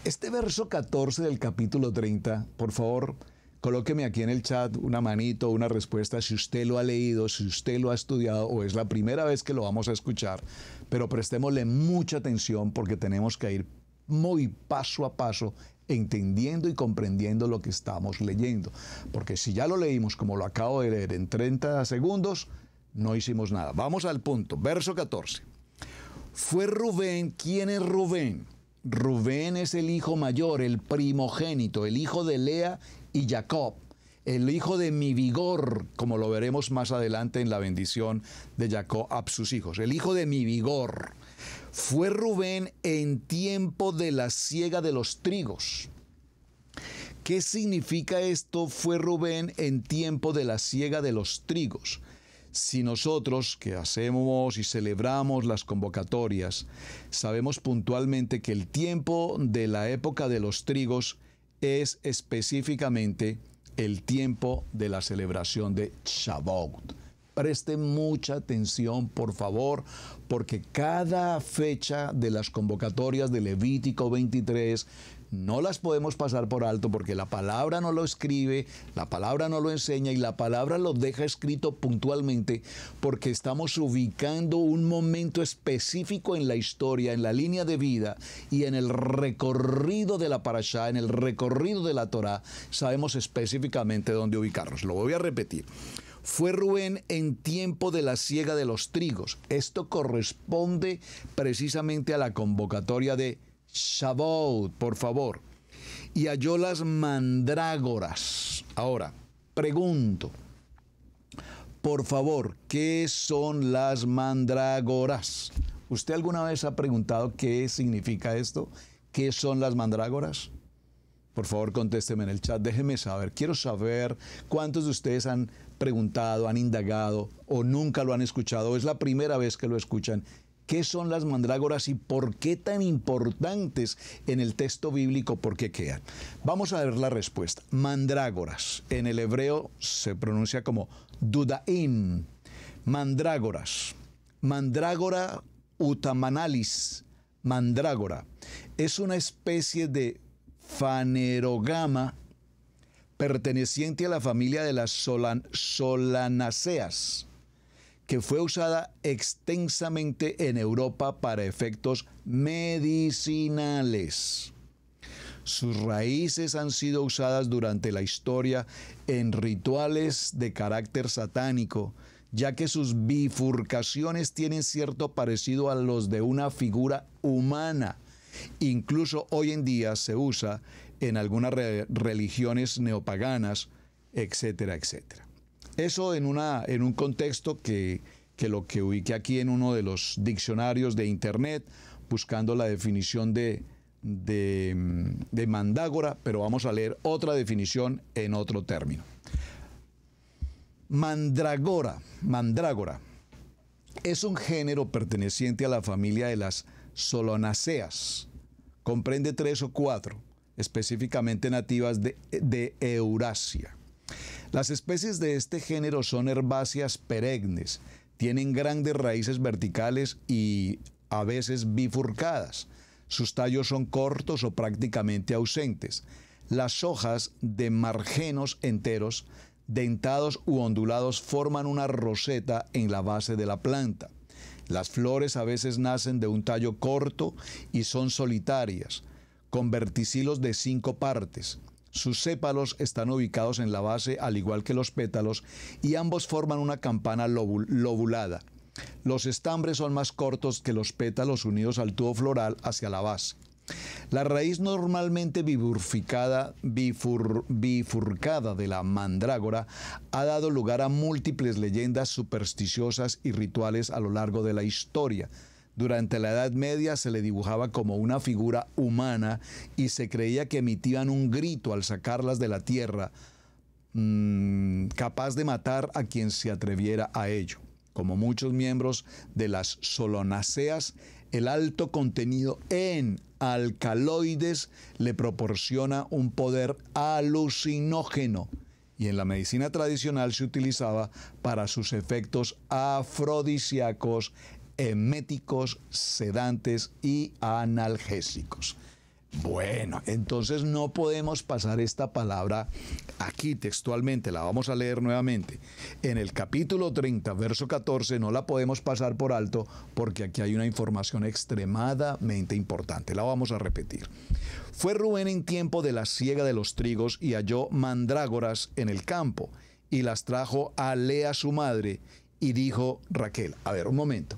Este verso 14 del capítulo 30, por favor, colóqueme aquí en el chat una manito, una respuesta, si usted lo ha leído, si usted lo ha estudiado o es la primera vez que lo vamos a escuchar, pero prestémosle mucha atención porque tenemos que ir muy paso a paso entendiendo y comprendiendo lo que estamos leyendo. Porque si ya lo leímos como lo acabo de leer en 30 segundos, no hicimos nada. Vamos al punto, verso 14. Fue Rubén, ¿quién es Rubén? Rubén es el hijo mayor, el primogénito, el hijo de Lea y Jacob, el hijo de mi vigor, como lo veremos más adelante en la bendición de Jacob a sus hijos, el hijo de mi vigor. Fue Rubén en tiempo de la siega de los trigos. ¿Qué significa esto? Fue Rubén en tiempo de la siega de los trigos. Si nosotros que hacemos y celebramos las convocatorias, sabemos puntualmente que el tiempo de la época de los trigos es específicamente el tiempo de la celebración de Shavuot. Preste mucha atención, por favor, porque cada fecha de las convocatorias de Levítico 23 no las podemos pasar por alto porque la palabra no lo escribe, la palabra no lo enseña y la palabra lo deja escrito puntualmente porque estamos ubicando un momento específico en la historia, en la línea de vida y en el recorrido de la parasha, en el recorrido de la Torá, sabemos específicamente dónde ubicarnos. Lo voy a repetir fue Rubén en tiempo de la siega de los trigos. Esto corresponde precisamente a la convocatoria de Shavuot, por favor, y halló las mandrágoras. Ahora, pregunto, por favor, ¿qué son las mandrágoras? ¿Usted alguna vez ha preguntado qué significa esto? ¿Qué son las mandrágoras? Por favor, contésteme en el chat, déjeme saber. Quiero saber cuántos de ustedes han preguntado, han indagado o nunca lo han escuchado. Es la primera vez que lo escuchan ¿Qué son las mandrágoras y por qué tan importantes en el texto bíblico? ¿Por qué quedan? Vamos a ver la respuesta. Mandrágoras. En el hebreo se pronuncia como dudaim. Mandrágoras. Mandrágora utamanalis. Mandrágora. Es una especie de fanerogama perteneciente a la familia de las solanaceas que fue usada extensamente en Europa para efectos medicinales. Sus raíces han sido usadas durante la historia en rituales de carácter satánico, ya que sus bifurcaciones tienen cierto parecido a los de una figura humana. Incluso hoy en día se usa en algunas religiones neopaganas, etcétera, etcétera. Eso en, una, en un contexto que, que lo que ubique aquí en uno de los diccionarios de Internet, buscando la definición de, de, mandágora, pero vamos a leer otra definición en otro término. Mandragora, mandrágora, es un género perteneciente a la familia de las solonaceas. Comprende tres o cuatro, específicamente nativas de, de Eurasia. Las especies de este género son herbáceas perennes, tienen grandes raíces verticales y a veces bifurcadas. Sus tallos son cortos o prácticamente ausentes. Las hojas de margenos enteros, dentados u ondulados forman una roseta en la base de la planta. Las flores a veces nacen de un tallo corto y son solitarias, con verticilos de cinco partes. Sus sépalos están ubicados en la base al igual que los pétalos y ambos forman una campana lobulada. Los estambres son más cortos que los pétalos unidos al tubo floral hacia la base. La raíz normalmente bifurcada de la mandrágora ha dado lugar a múltiples leyendas supersticiosas y rituales a lo largo de la historia. Durante la Edad Media se le dibujaba como una figura humana y se creía que emitían un grito al sacarlas de la tierra, mm, capaz de matar a quien se atreviera a ello. Como muchos miembros de las solonaceas, el alto contenido en alcaloides le proporciona un poder alucinógeno y en la medicina tradicional se utilizaba para sus efectos afrodisíacos eméticos, sedantes y analgésicos. Bueno, entonces no podemos pasar esta palabra aquí textualmente, la vamos a leer nuevamente. En el capítulo 30, verso 14, no la podemos pasar por alto porque aquí hay una información extremadamente importante. La vamos a repetir. Fue Rubén en tiempo de la siega de los trigos y halló mandrágoras en el campo y las trajo a Lea su madre y dijo Raquel, a ver, un momento.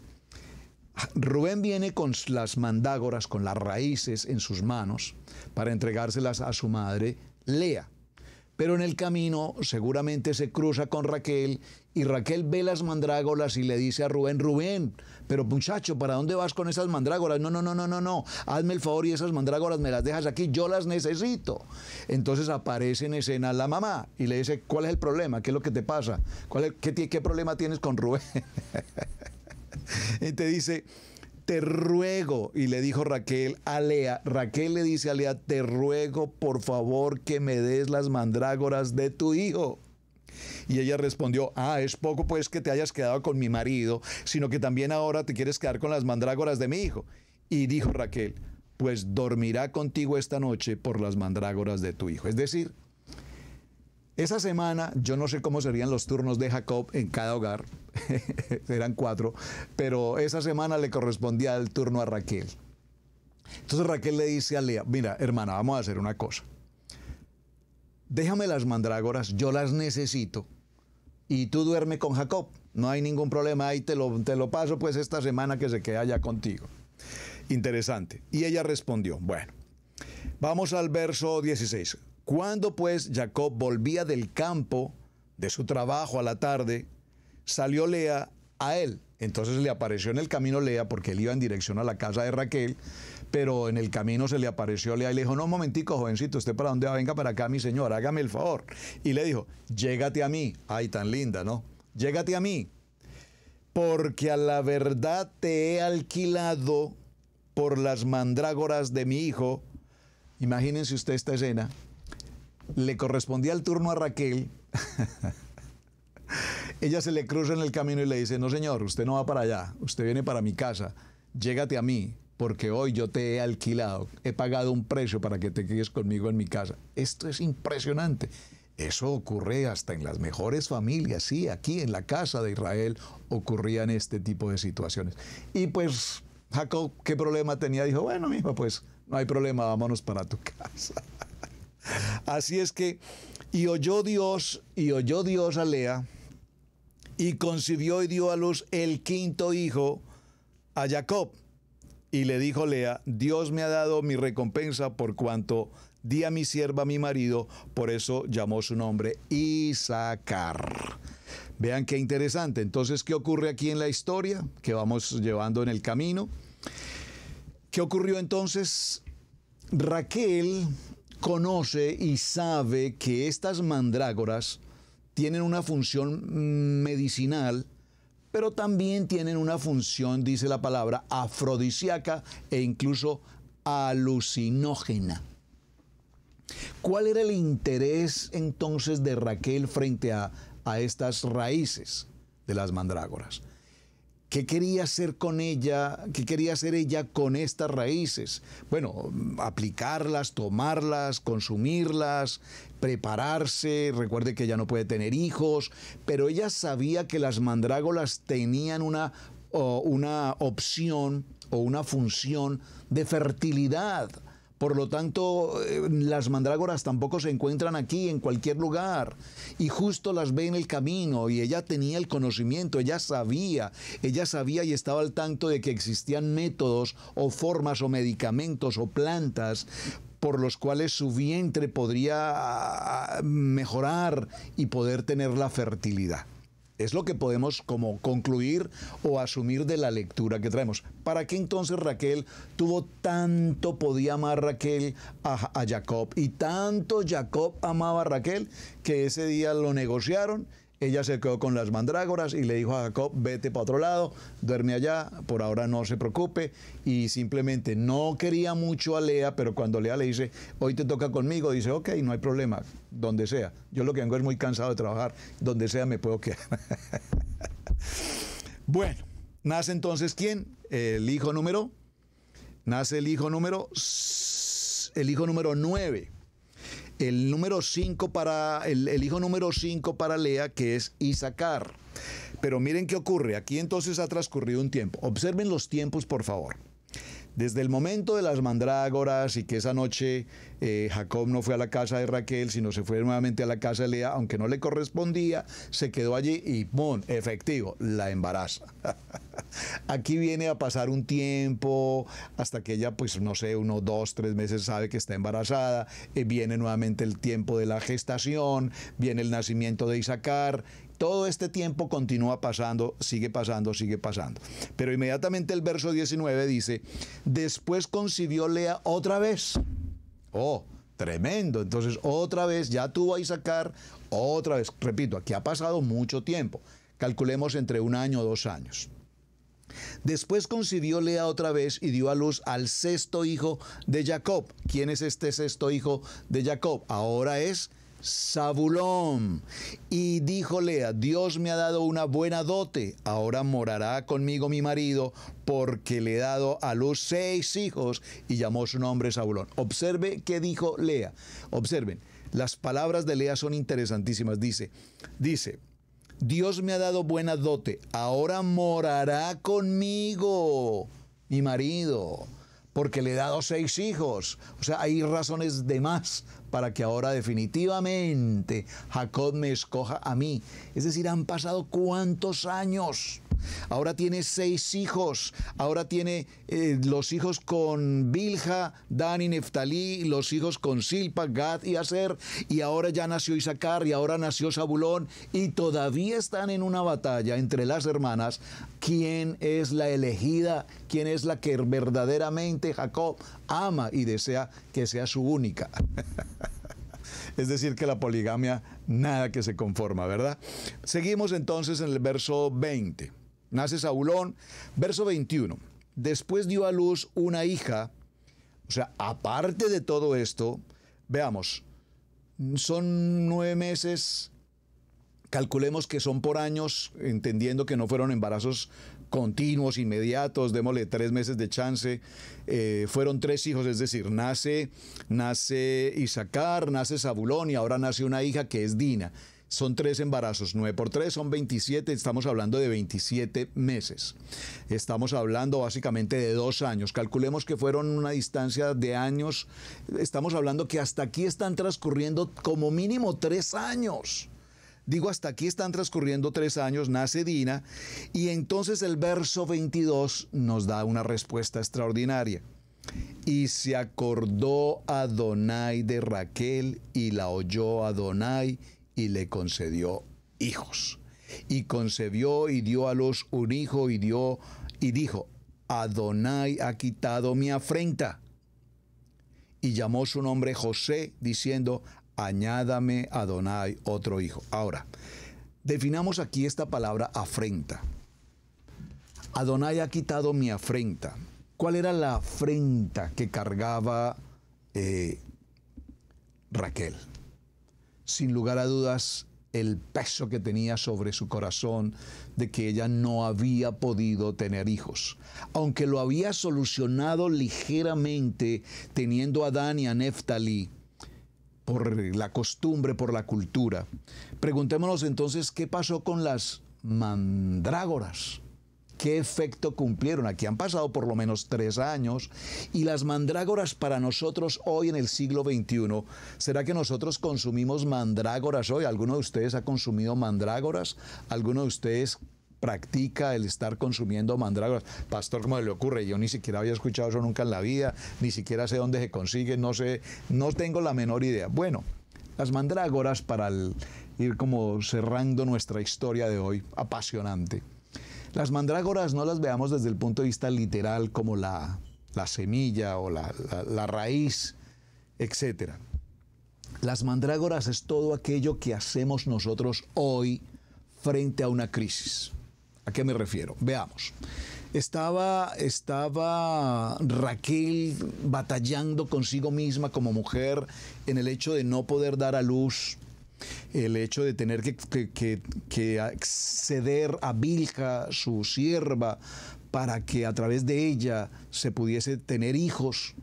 Rubén viene con las mandágoras, con las raíces en sus manos para entregárselas a su madre Lea. Pero en el camino seguramente se cruza con Raquel y Raquel ve las mandrágoras y le dice a Rubén, Rubén, pero muchacho, ¿para dónde vas con esas mandrágoras? No, no, no, no, no, no, hazme el favor y esas mandrágoras me las dejas aquí, yo las necesito. Entonces aparece en escena la mamá y le dice, ¿cuál es el problema? ¿Qué es lo que te pasa? ¿Qué problema tienes con Rubén? <laughs> y te dice, te ruego, y le dijo Raquel a Lea, Raquel le dice a Lea, te ruego por favor que me des las mandrágoras de tu hijo. Y ella respondió, ah, es poco pues que te hayas quedado con mi marido, sino que también ahora te quieres quedar con las mandrágoras de mi hijo. Y dijo Raquel, pues dormirá contigo esta noche por las mandrágoras de tu hijo. Es decir, esa semana, yo no sé cómo serían los turnos de Jacob en cada hogar, <laughs> eran cuatro, pero esa semana le correspondía el turno a Raquel. Entonces Raquel le dice a Lea, mira, hermana, vamos a hacer una cosa. Déjame las mandrágoras, yo las necesito. Y tú duerme con Jacob, no hay ningún problema, ahí te lo, te lo paso pues esta semana que se queda allá contigo. Interesante. Y ella respondió, bueno, vamos al verso 16. Cuando pues Jacob volvía del campo, de su trabajo a la tarde, salió Lea a él. Entonces le apareció en el camino Lea, porque él iba en dirección a la casa de Raquel, pero en el camino se le apareció Lea y le dijo, no, un momentico, jovencito, ¿usted para dónde va? Venga para acá, mi señor, hágame el favor. Y le dijo, llégate a mí. Ay, tan linda, ¿no? Llégate a mí, porque a la verdad te he alquilado por las mandrágoras de mi hijo. Imagínense usted esta escena le correspondía el turno a Raquel, <laughs> ella se le cruza en el camino y le dice, no señor, usted no va para allá, usted viene para mi casa, llégate a mí, porque hoy yo te he alquilado, he pagado un precio para que te quedes conmigo en mi casa. Esto es impresionante. Eso ocurre hasta en las mejores familias, sí, aquí en la casa de Israel ocurrían este tipo de situaciones. Y pues Jacob, ¿qué problema tenía? Dijo, bueno, mi hijo, pues no hay problema, vámonos para tu <laughs> casa. Así es que, y oyó Dios, y oyó Dios a Lea, y concibió y dio a luz el quinto hijo a Jacob. Y le dijo Lea, Dios me ha dado mi recompensa por cuanto di a mi sierva, mi marido, por eso llamó su nombre Isaacar. Vean qué interesante. Entonces, ¿qué ocurre aquí en la historia que vamos llevando en el camino? ¿Qué ocurrió entonces? Raquel conoce y sabe que estas mandrágoras tienen una función mm, medicinal, pero también tienen una función, dice la palabra, afrodisíaca e incluso alucinógena. ¿Cuál era el interés entonces de Raquel frente a, a estas raíces de las mandrágoras? ¿Qué quería hacer con ella? ¿Qué quería hacer ella con estas raíces? Bueno, aplicarlas, tomarlas, consumirlas, prepararse. Recuerde que ella no puede tener hijos, pero ella sabía que las mandrágolas tenían una, una opción o una función de fertilidad por lo tanto, eh, las mandrágoras tampoco se encuentran aquí, en cualquier lugar. Y justo las ve en el camino. Y ella tenía el conocimiento, ella sabía, ella sabía y estaba al tanto de que existían métodos o formas o medicamentos o plantas por los cuales su vientre podría ah, mejorar y poder tener la fertilidad. Es lo que podemos como concluir o asumir de la lectura que traemos. ¿Para qué entonces Raquel tuvo tanto, podía amar Raquel a, a Jacob? Y tanto Jacob amaba a Raquel que ese día lo negociaron ella se quedó con las mandrágoras y le dijo a Jacob, vete para otro lado, duerme allá, por ahora no se preocupe. Y simplemente no quería mucho a Lea, pero cuando Lea le dice, hoy te toca conmigo, dice, ok, no hay problema, donde sea. Yo lo que vengo es muy cansado de trabajar, donde sea me puedo quedar. <laughs> bueno, nace entonces quién? El hijo número, nace el hijo número, el hijo número 9 el número 5 para, el, hijo número 5 para Lea, que es Isaacar. Pero miren qué ocurre, aquí entonces ha transcurrido un tiempo. Observen los tiempos, por favor. Desde el momento de las mandrágoras y que esa noche eh, Jacob no fue a la casa de Raquel, sino se fue nuevamente a la casa de Lea, aunque no le correspondía, se quedó allí y ¡pum! Efectivo, la embaraza. <laughs> Aquí viene a pasar un tiempo hasta que ella, pues no sé, uno, dos, tres meses sabe que está embarazada, eh, viene nuevamente el tiempo de la gestación, viene el nacimiento de Isaacar todo este tiempo continúa pasando, sigue pasando, sigue pasando. Pero inmediatamente el verso 19 dice, después concibió Lea otra vez. Oh, Tremendo. Entonces, otra vez, ya tuvo a sacar otra vez. Repito, aquí ha pasado mucho tiempo. Calculemos entre un año o dos años. Después concibió Lea otra vez y dio a luz al sexto hijo de Jacob. ¿Quién es este sexto hijo de Jacob? Ahora es sabulón Y dijo lea Dios me ha dado una buena dote, ahora morará conmigo mi marido, porque le he dado a luz seis hijos y llamó su nombre Sabulón. Observe qué dijo Lea. Observen, las palabras de Lea son interesantísimas. Dice, dice, Dios me ha dado buena dote, ahora morará conmigo mi marido porque le he dado seis hijos. O sea, hay razones de más para que ahora definitivamente Jacob me escoja a mí. Es decir, han pasado cuántos años ahora tiene seis hijos, ahora tiene eh, los hijos con Bilha, Dan y Neftalí, los hijos con Silpa, Gad y Aser, y ahora ya nació Isaacar y ahora nació Zabulón, y todavía están en una batalla entre las hermanas, quién es la elegida, quién es la que verdaderamente Jacob ama y desea que sea su única. <laughs> Es decir, que la poligamia nada que se conforma, ¿verdad? Seguimos entonces en el verso 20 nace Zabulón. Verso 21. Después dio a luz una hija. O sea, aparte de todo esto, veamos, son nueve meses, calculemos que son por años, entendiendo que no fueron embarazos continuos, inmediatos, démosle tres meses de chance, eh, fueron tres hijos, es decir, nace, nace Isaacar, nace Zabulón y ahora nace una hija que es Dina son tres embarazos, 9 por 3 son 27, estamos hablando de 27 meses. Estamos hablando básicamente de dos años. Calculemos que fueron una distancia de años. Estamos hablando que hasta aquí están transcurriendo como mínimo tres años. Digo, hasta aquí están transcurriendo tres años, nace Dina, y entonces el verso 22 nos da una respuesta extraordinaria. Y se acordó Adonai de Raquel y la oyó Adonai y le concedió hijos. Y concebió y dio a los un hijo y dio y dijo, Adonai ha quitado mi afrenta. Y llamó su nombre José, diciendo, añádame Adonai otro hijo. Ahora, definamos aquí esta palabra afrenta. Adonai ha quitado mi afrenta. ¿Cuál era la afrenta que cargaba eh, Raquel? sin lugar a dudas, el peso que tenía sobre su corazón de que ella no había podido tener hijos. Aunque lo había solucionado ligeramente teniendo a Dan y a Neftali por la costumbre, por la cultura. Preguntémonos entonces qué pasó con las mandrágoras. ¿Qué efecto cumplieron? Aquí han pasado por lo menos tres años y las mandrágoras para nosotros hoy en el siglo XXI, ¿será que nosotros consumimos mandrágoras hoy? ¿Alguno de ustedes ha consumido mandrágoras? ¿Alguno de ustedes practica el estar consumiendo mandrágoras. Pastor, ¿cómo le ocurre? Yo ni siquiera había escuchado eso nunca en la vida, ni siquiera sé dónde se consigue, no sé, no tengo la menor idea. Bueno, las mandrágoras para ir como cerrando nuestra historia de hoy, apasionante. Las mandrágoras no las veamos desde el punto de vista literal como la, la semilla o la, raíz, etc. Las mandrágoras es todo aquello que hacemos nosotros hoy frente a una crisis. ¿A qué me refiero? Veamos. Estaba, estaba, Raquel batallando consigo misma como mujer en el hecho de no poder dar a luz el hecho de tener que, acceder a Vilja, su sierva, para que a través de ella se pudiese tener hijos.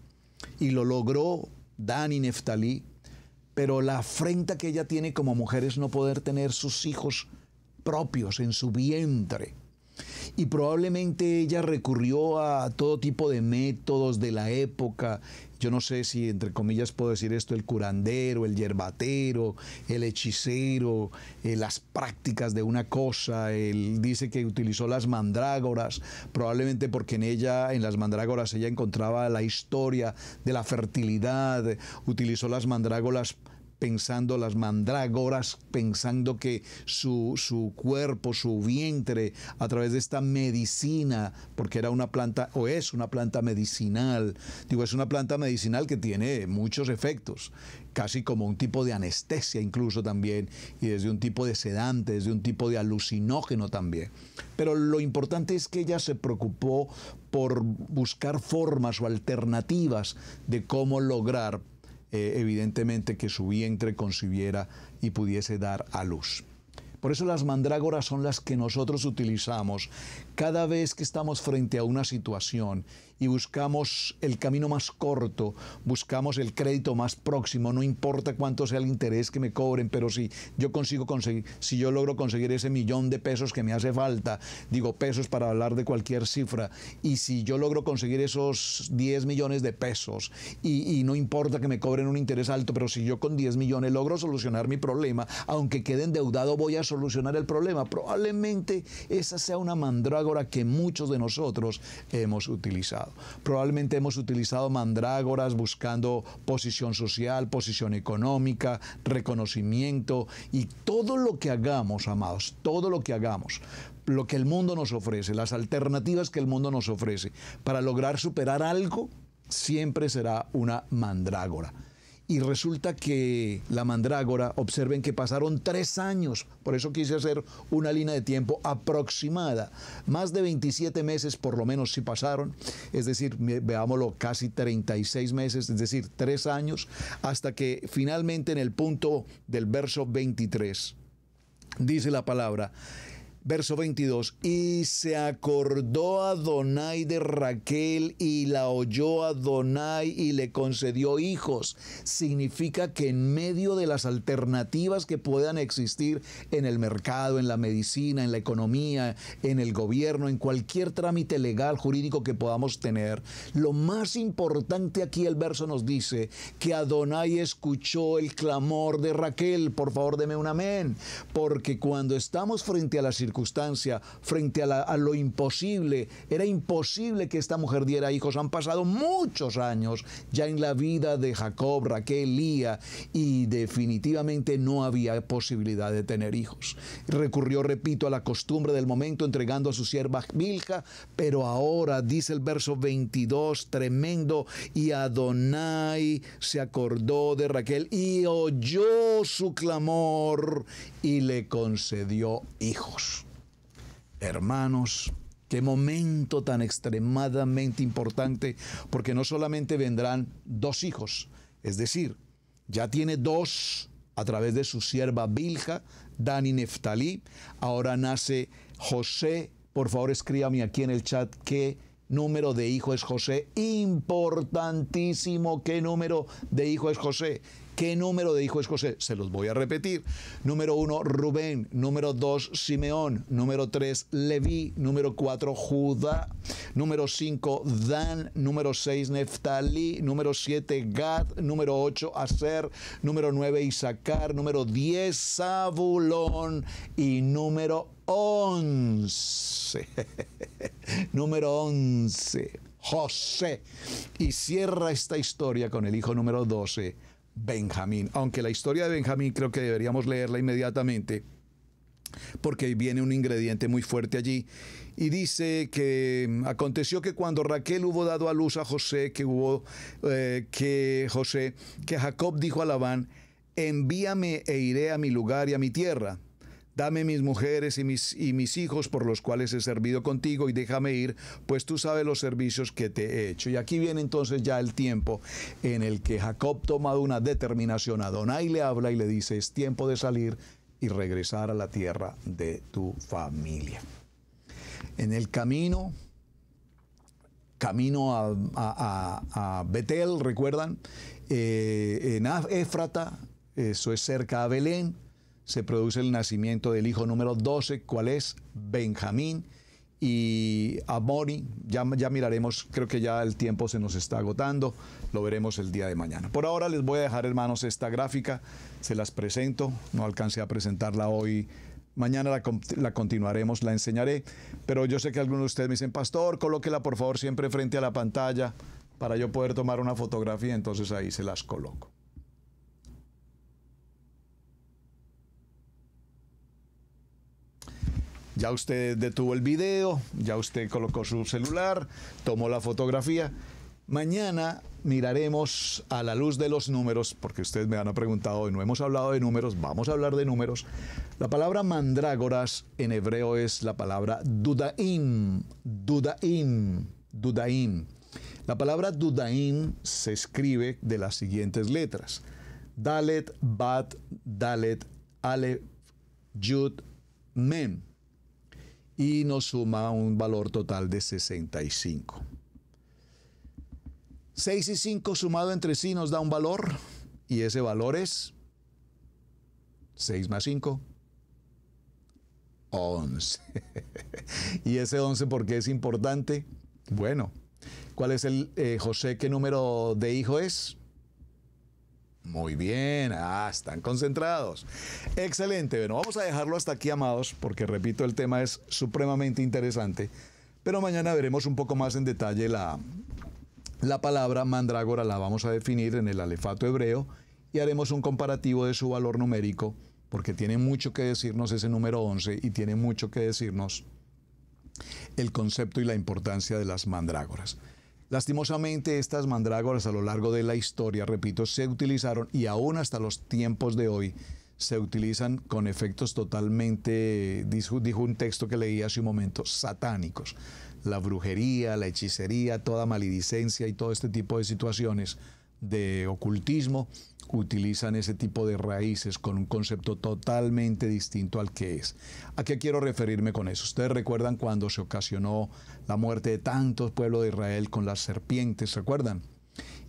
Y lo logró Dan y Neftalí. Pero la afrenta que ella tiene como mujer es no poder tener sus hijos propios en su vientre. Y probablemente ella recurrió a todo tipo de métodos de la época yo no sé si entre comillas puedo decir esto, el curandero, el yerbatero, el hechicero, eh, las prácticas de una cosa, él dice que utilizó las mandrágoras, probablemente porque en ella, en las mandrágoras, ella encontraba la historia de la fertilidad, utilizó las mandrágoras pensando las mandrágoras, pensando que su, cuerpo, su vientre, a través de esta medicina, porque era una planta, o es una planta medicinal, digo, es una planta medicinal que tiene muchos efectos, casi como un tipo de anestesia incluso también, y desde un tipo de sedante, desde un tipo de alucinógeno también. Pero lo importante es que ella se preocupó por buscar formas o alternativas de cómo lograr eh, evidentemente que su vientre concibiera y pudiese dar a luz. Por eso las mandrágoras son las que nosotros utilizamos cada vez que estamos frente a una situación y buscamos el camino más corto, buscamos el crédito más próximo, no importa cuánto sea el interés que me cobren, pero si yo consigo conseguir, si yo logro conseguir ese millón de pesos que me hace falta, digo pesos para hablar de cualquier cifra, y si yo logro conseguir esos 10 millones de pesos, y, y no importa que me cobren un interés alto, pero si yo con 10 millones logro solucionar mi problema, aunque quede endeudado, voy a solucionar el problema. Probablemente esa sea una mandrágora que muchos de nosotros hemos utilizado. Probablemente hemos utilizado mandrágoras buscando posición social, posición económica, reconocimiento y todo lo que hagamos, amados, todo lo que hagamos, lo que el mundo nos ofrece, las alternativas que el mundo nos ofrece para lograr superar algo, siempre será una mandrágora. Y resulta que la mandrágora, observen que pasaron tres años, por eso quise hacer una línea de tiempo aproximada, más de 27 meses por lo menos si pasaron, es decir, veámoslo, casi 36 meses, es decir, tres años, hasta que finalmente en el punto del verso 23 dice la palabra, verso 22, y se acordó Adonai de Raquel y la oyó Adonai y le concedió hijos. Significa que en medio de las alternativas que puedan existir en el mercado, en la medicina, en la economía, en el gobierno, en cualquier trámite legal, jurídico que podamos tener, lo más importante aquí el verso nos dice que Adonai escuchó el clamor de Raquel. Por favor, deme un amén, porque cuando estamos frente a la circunstancia frente a, lo imposible. Era imposible que esta mujer diera hijos. Han pasado muchos años ya en la vida de Jacob, Raquel, Lía, y definitivamente no había posibilidad de tener hijos. Recurrió, repito, a la costumbre del momento entregando a su sierva Vilja, pero ahora dice el verso 22, tremendo, y Adonai se acordó de Raquel y oyó su clamor y le concedió hijos. Hermanos, Qué momento tan extremadamente importante, porque no solamente vendrán dos hijos, es decir, ya tiene dos a través de su sierva Bilja, Dani Neftalí, ahora nace José, por favor escríbame aquí en el chat qué número de hijo es José, importantísimo qué número de hijo es José, ¿Qué número de hijo es José? Se los voy a repetir. Número 1, Rubén. Número 2, Simeón. Número 3, Leví. Número 4, Judá. Número 5, Dan. Número 6, Neftalí. Número 7, Gad. Número 8, Aser. Número 9, Isacar, Número 10, Zabulón. Y número 11. <laughs> número 11, José. Y cierra esta historia con el hijo número 12. Benjamín. Aunque la historia de Benjamín creo que deberíamos leerla inmediatamente porque viene un ingrediente muy fuerte allí. Y dice que mm, aconteció que cuando Raquel hubo dado a luz a José, que hubo eh, que José, que Jacob dijo a Labán, envíame e iré a mi lugar y a mi tierra. Dame mis mujeres y mis, y mis hijos por los cuales he servido contigo y déjame ir, pues tú sabes los servicios que te he hecho. Y aquí viene entonces ya el tiempo en el que Jacob toma una determinación. a y le habla y le dice, es tiempo de salir y regresar a la tierra de tu familia. En el camino, camino a, Betel, recuerdan, eh, en Éfrata, eso es cerca a Belén, se produce el nacimiento del hijo número 12, cuál es Benjamín y Amori. Ya, ya miraremos, creo que ya el tiempo se nos está agotando, lo veremos el día de mañana. Por ahora les voy a dejar, hermanos, esta gráfica, se las presento, no alcancé a presentarla hoy Mañana la, la, continuaremos, la enseñaré. Pero yo sé que algunos de ustedes me dicen, pastor, colóquela por favor siempre frente a la pantalla para yo poder tomar una fotografía. Entonces ahí se las coloco. Ya usted detuvo el video, ya usted colocó su celular, tomó la fotografía. Mañana miraremos a la luz de los números, porque ustedes me han preguntado y no hemos hablado de números, vamos a hablar de números. La palabra mandrágoras en hebreo es la palabra dudaim, dudaim, dudaim. La palabra dudaim se escribe de las siguientes letras. Dalet, Bat, Dalet, Aleph, Yud, Mem y nos suma un valor total de 65. 6 y 5 sumado entre sí nos da un valor y ese valor es 6 más 5, 11. <laughs> ¿Y ese 11 por qué es importante? Bueno, ¿cuál es el eh, José? ¿Qué número de hijo es? Muy bien, ah, están concentrados. Excelente, bueno, vamos a dejarlo hasta aquí, amados, porque repito, el tema es supremamente interesante. Pero mañana veremos un poco más en detalle la, la palabra mandrágora, la vamos a definir en el alefato hebreo y haremos un comparativo de su valor numérico, porque tiene mucho que decirnos ese número 11 y tiene mucho que decirnos el concepto y la importancia de las mandrágoras. Lastimosamente, estas mandrágoras a lo largo de la historia, repito, se utilizaron y aún hasta los tiempos de hoy se utilizan con efectos totalmente, dijo, un texto que leí hace un momento, satánicos. La brujería, la hechicería, toda maledicencia y todo este tipo de situaciones de ocultismo utilizan ese tipo de raíces con un concepto totalmente distinto al que es. ¿A qué quiero referirme con eso? Ustedes recuerdan cuando se ocasionó la muerte de tantos pueblos de Israel con las serpientes, ¿recuerdan?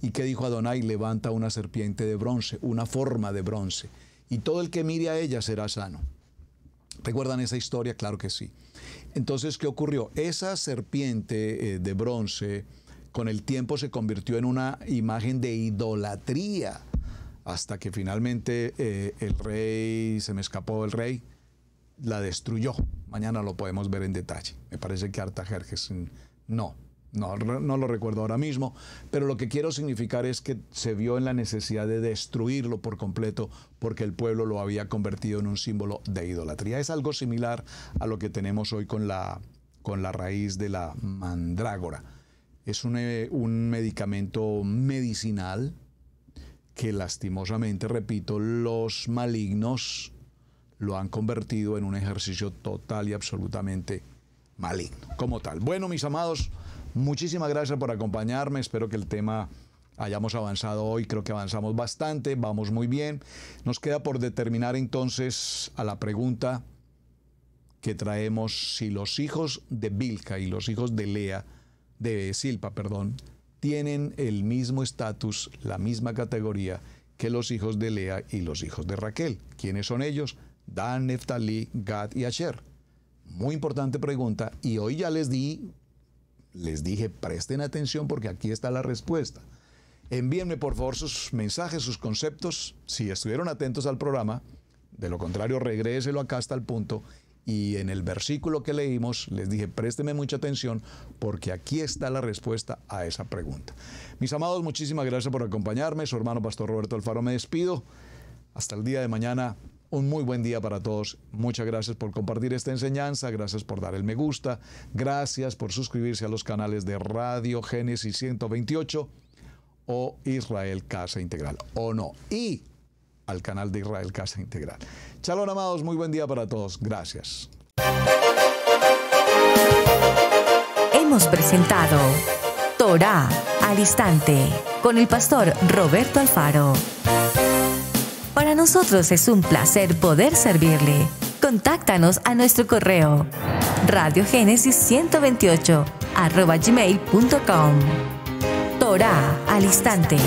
¿Y qué dijo Adonai? Levanta una serpiente de bronce, una forma de bronce, y todo el que mire a ella será sano. ¿Recuerdan esa historia? Claro que sí. Entonces, ¿qué ocurrió? Esa serpiente eh, de bronce con el tiempo se convirtió en una imagen de idolatría hasta que finalmente eh, el rey, se me escapó el rey, la destruyó. Mañana lo podemos ver en detalle. Me parece que Artajerjes mm, no, no, no lo recuerdo ahora mismo, pero lo que quiero significar es que se vio en la necesidad de destruirlo por completo porque el pueblo lo había convertido en un símbolo de idolatría. Es algo similar a lo que tenemos hoy con la, con la raíz de la mandrágora. Es un, eh, un medicamento medicinal que lastimosamente, repito, los malignos lo han convertido en un ejercicio total y absolutamente maligno, como tal. Bueno, mis amados, muchísimas gracias por acompañarme. Espero que el tema hayamos avanzado hoy, creo que avanzamos bastante, vamos muy bien. Nos queda por determinar entonces a la pregunta que traemos si los hijos de Vilca y los hijos de Lea, de Silpa, perdón, tienen el mismo estatus, la misma categoría que los hijos de Lea y los hijos de Raquel. ¿Quiénes son ellos? Dan, Neftalí, Gad y Asher. Muy importante pregunta y hoy ya les di, les dije, presten atención porque aquí está la respuesta. Envíenme por favor sus mensajes, sus conceptos, si estuvieron atentos al programa, de lo contrario regréselo acá hasta el punto y en el versículo que leímos les dije, présteme mucha atención porque aquí está la respuesta a esa pregunta. Mis amados, muchísimas gracias por acompañarme. Su hermano Pastor Roberto Alfaro me despido. Hasta el día de mañana. Un muy buen día para todos. Muchas gracias por compartir esta enseñanza, gracias por dar el me gusta, gracias por suscribirse a los canales de Radio Génesis 128 o Israel Casa Integral o no. Y al canal de Israel Casa Integral. Chalón, amados, muy buen día para todos. Gracias. Hemos presentado Torah al instante con el pastor Roberto Alfaro. Para nosotros es un placer poder servirle. Contáctanos a nuestro correo radiogénesis 128 arroba gmail.com. Torah al instante.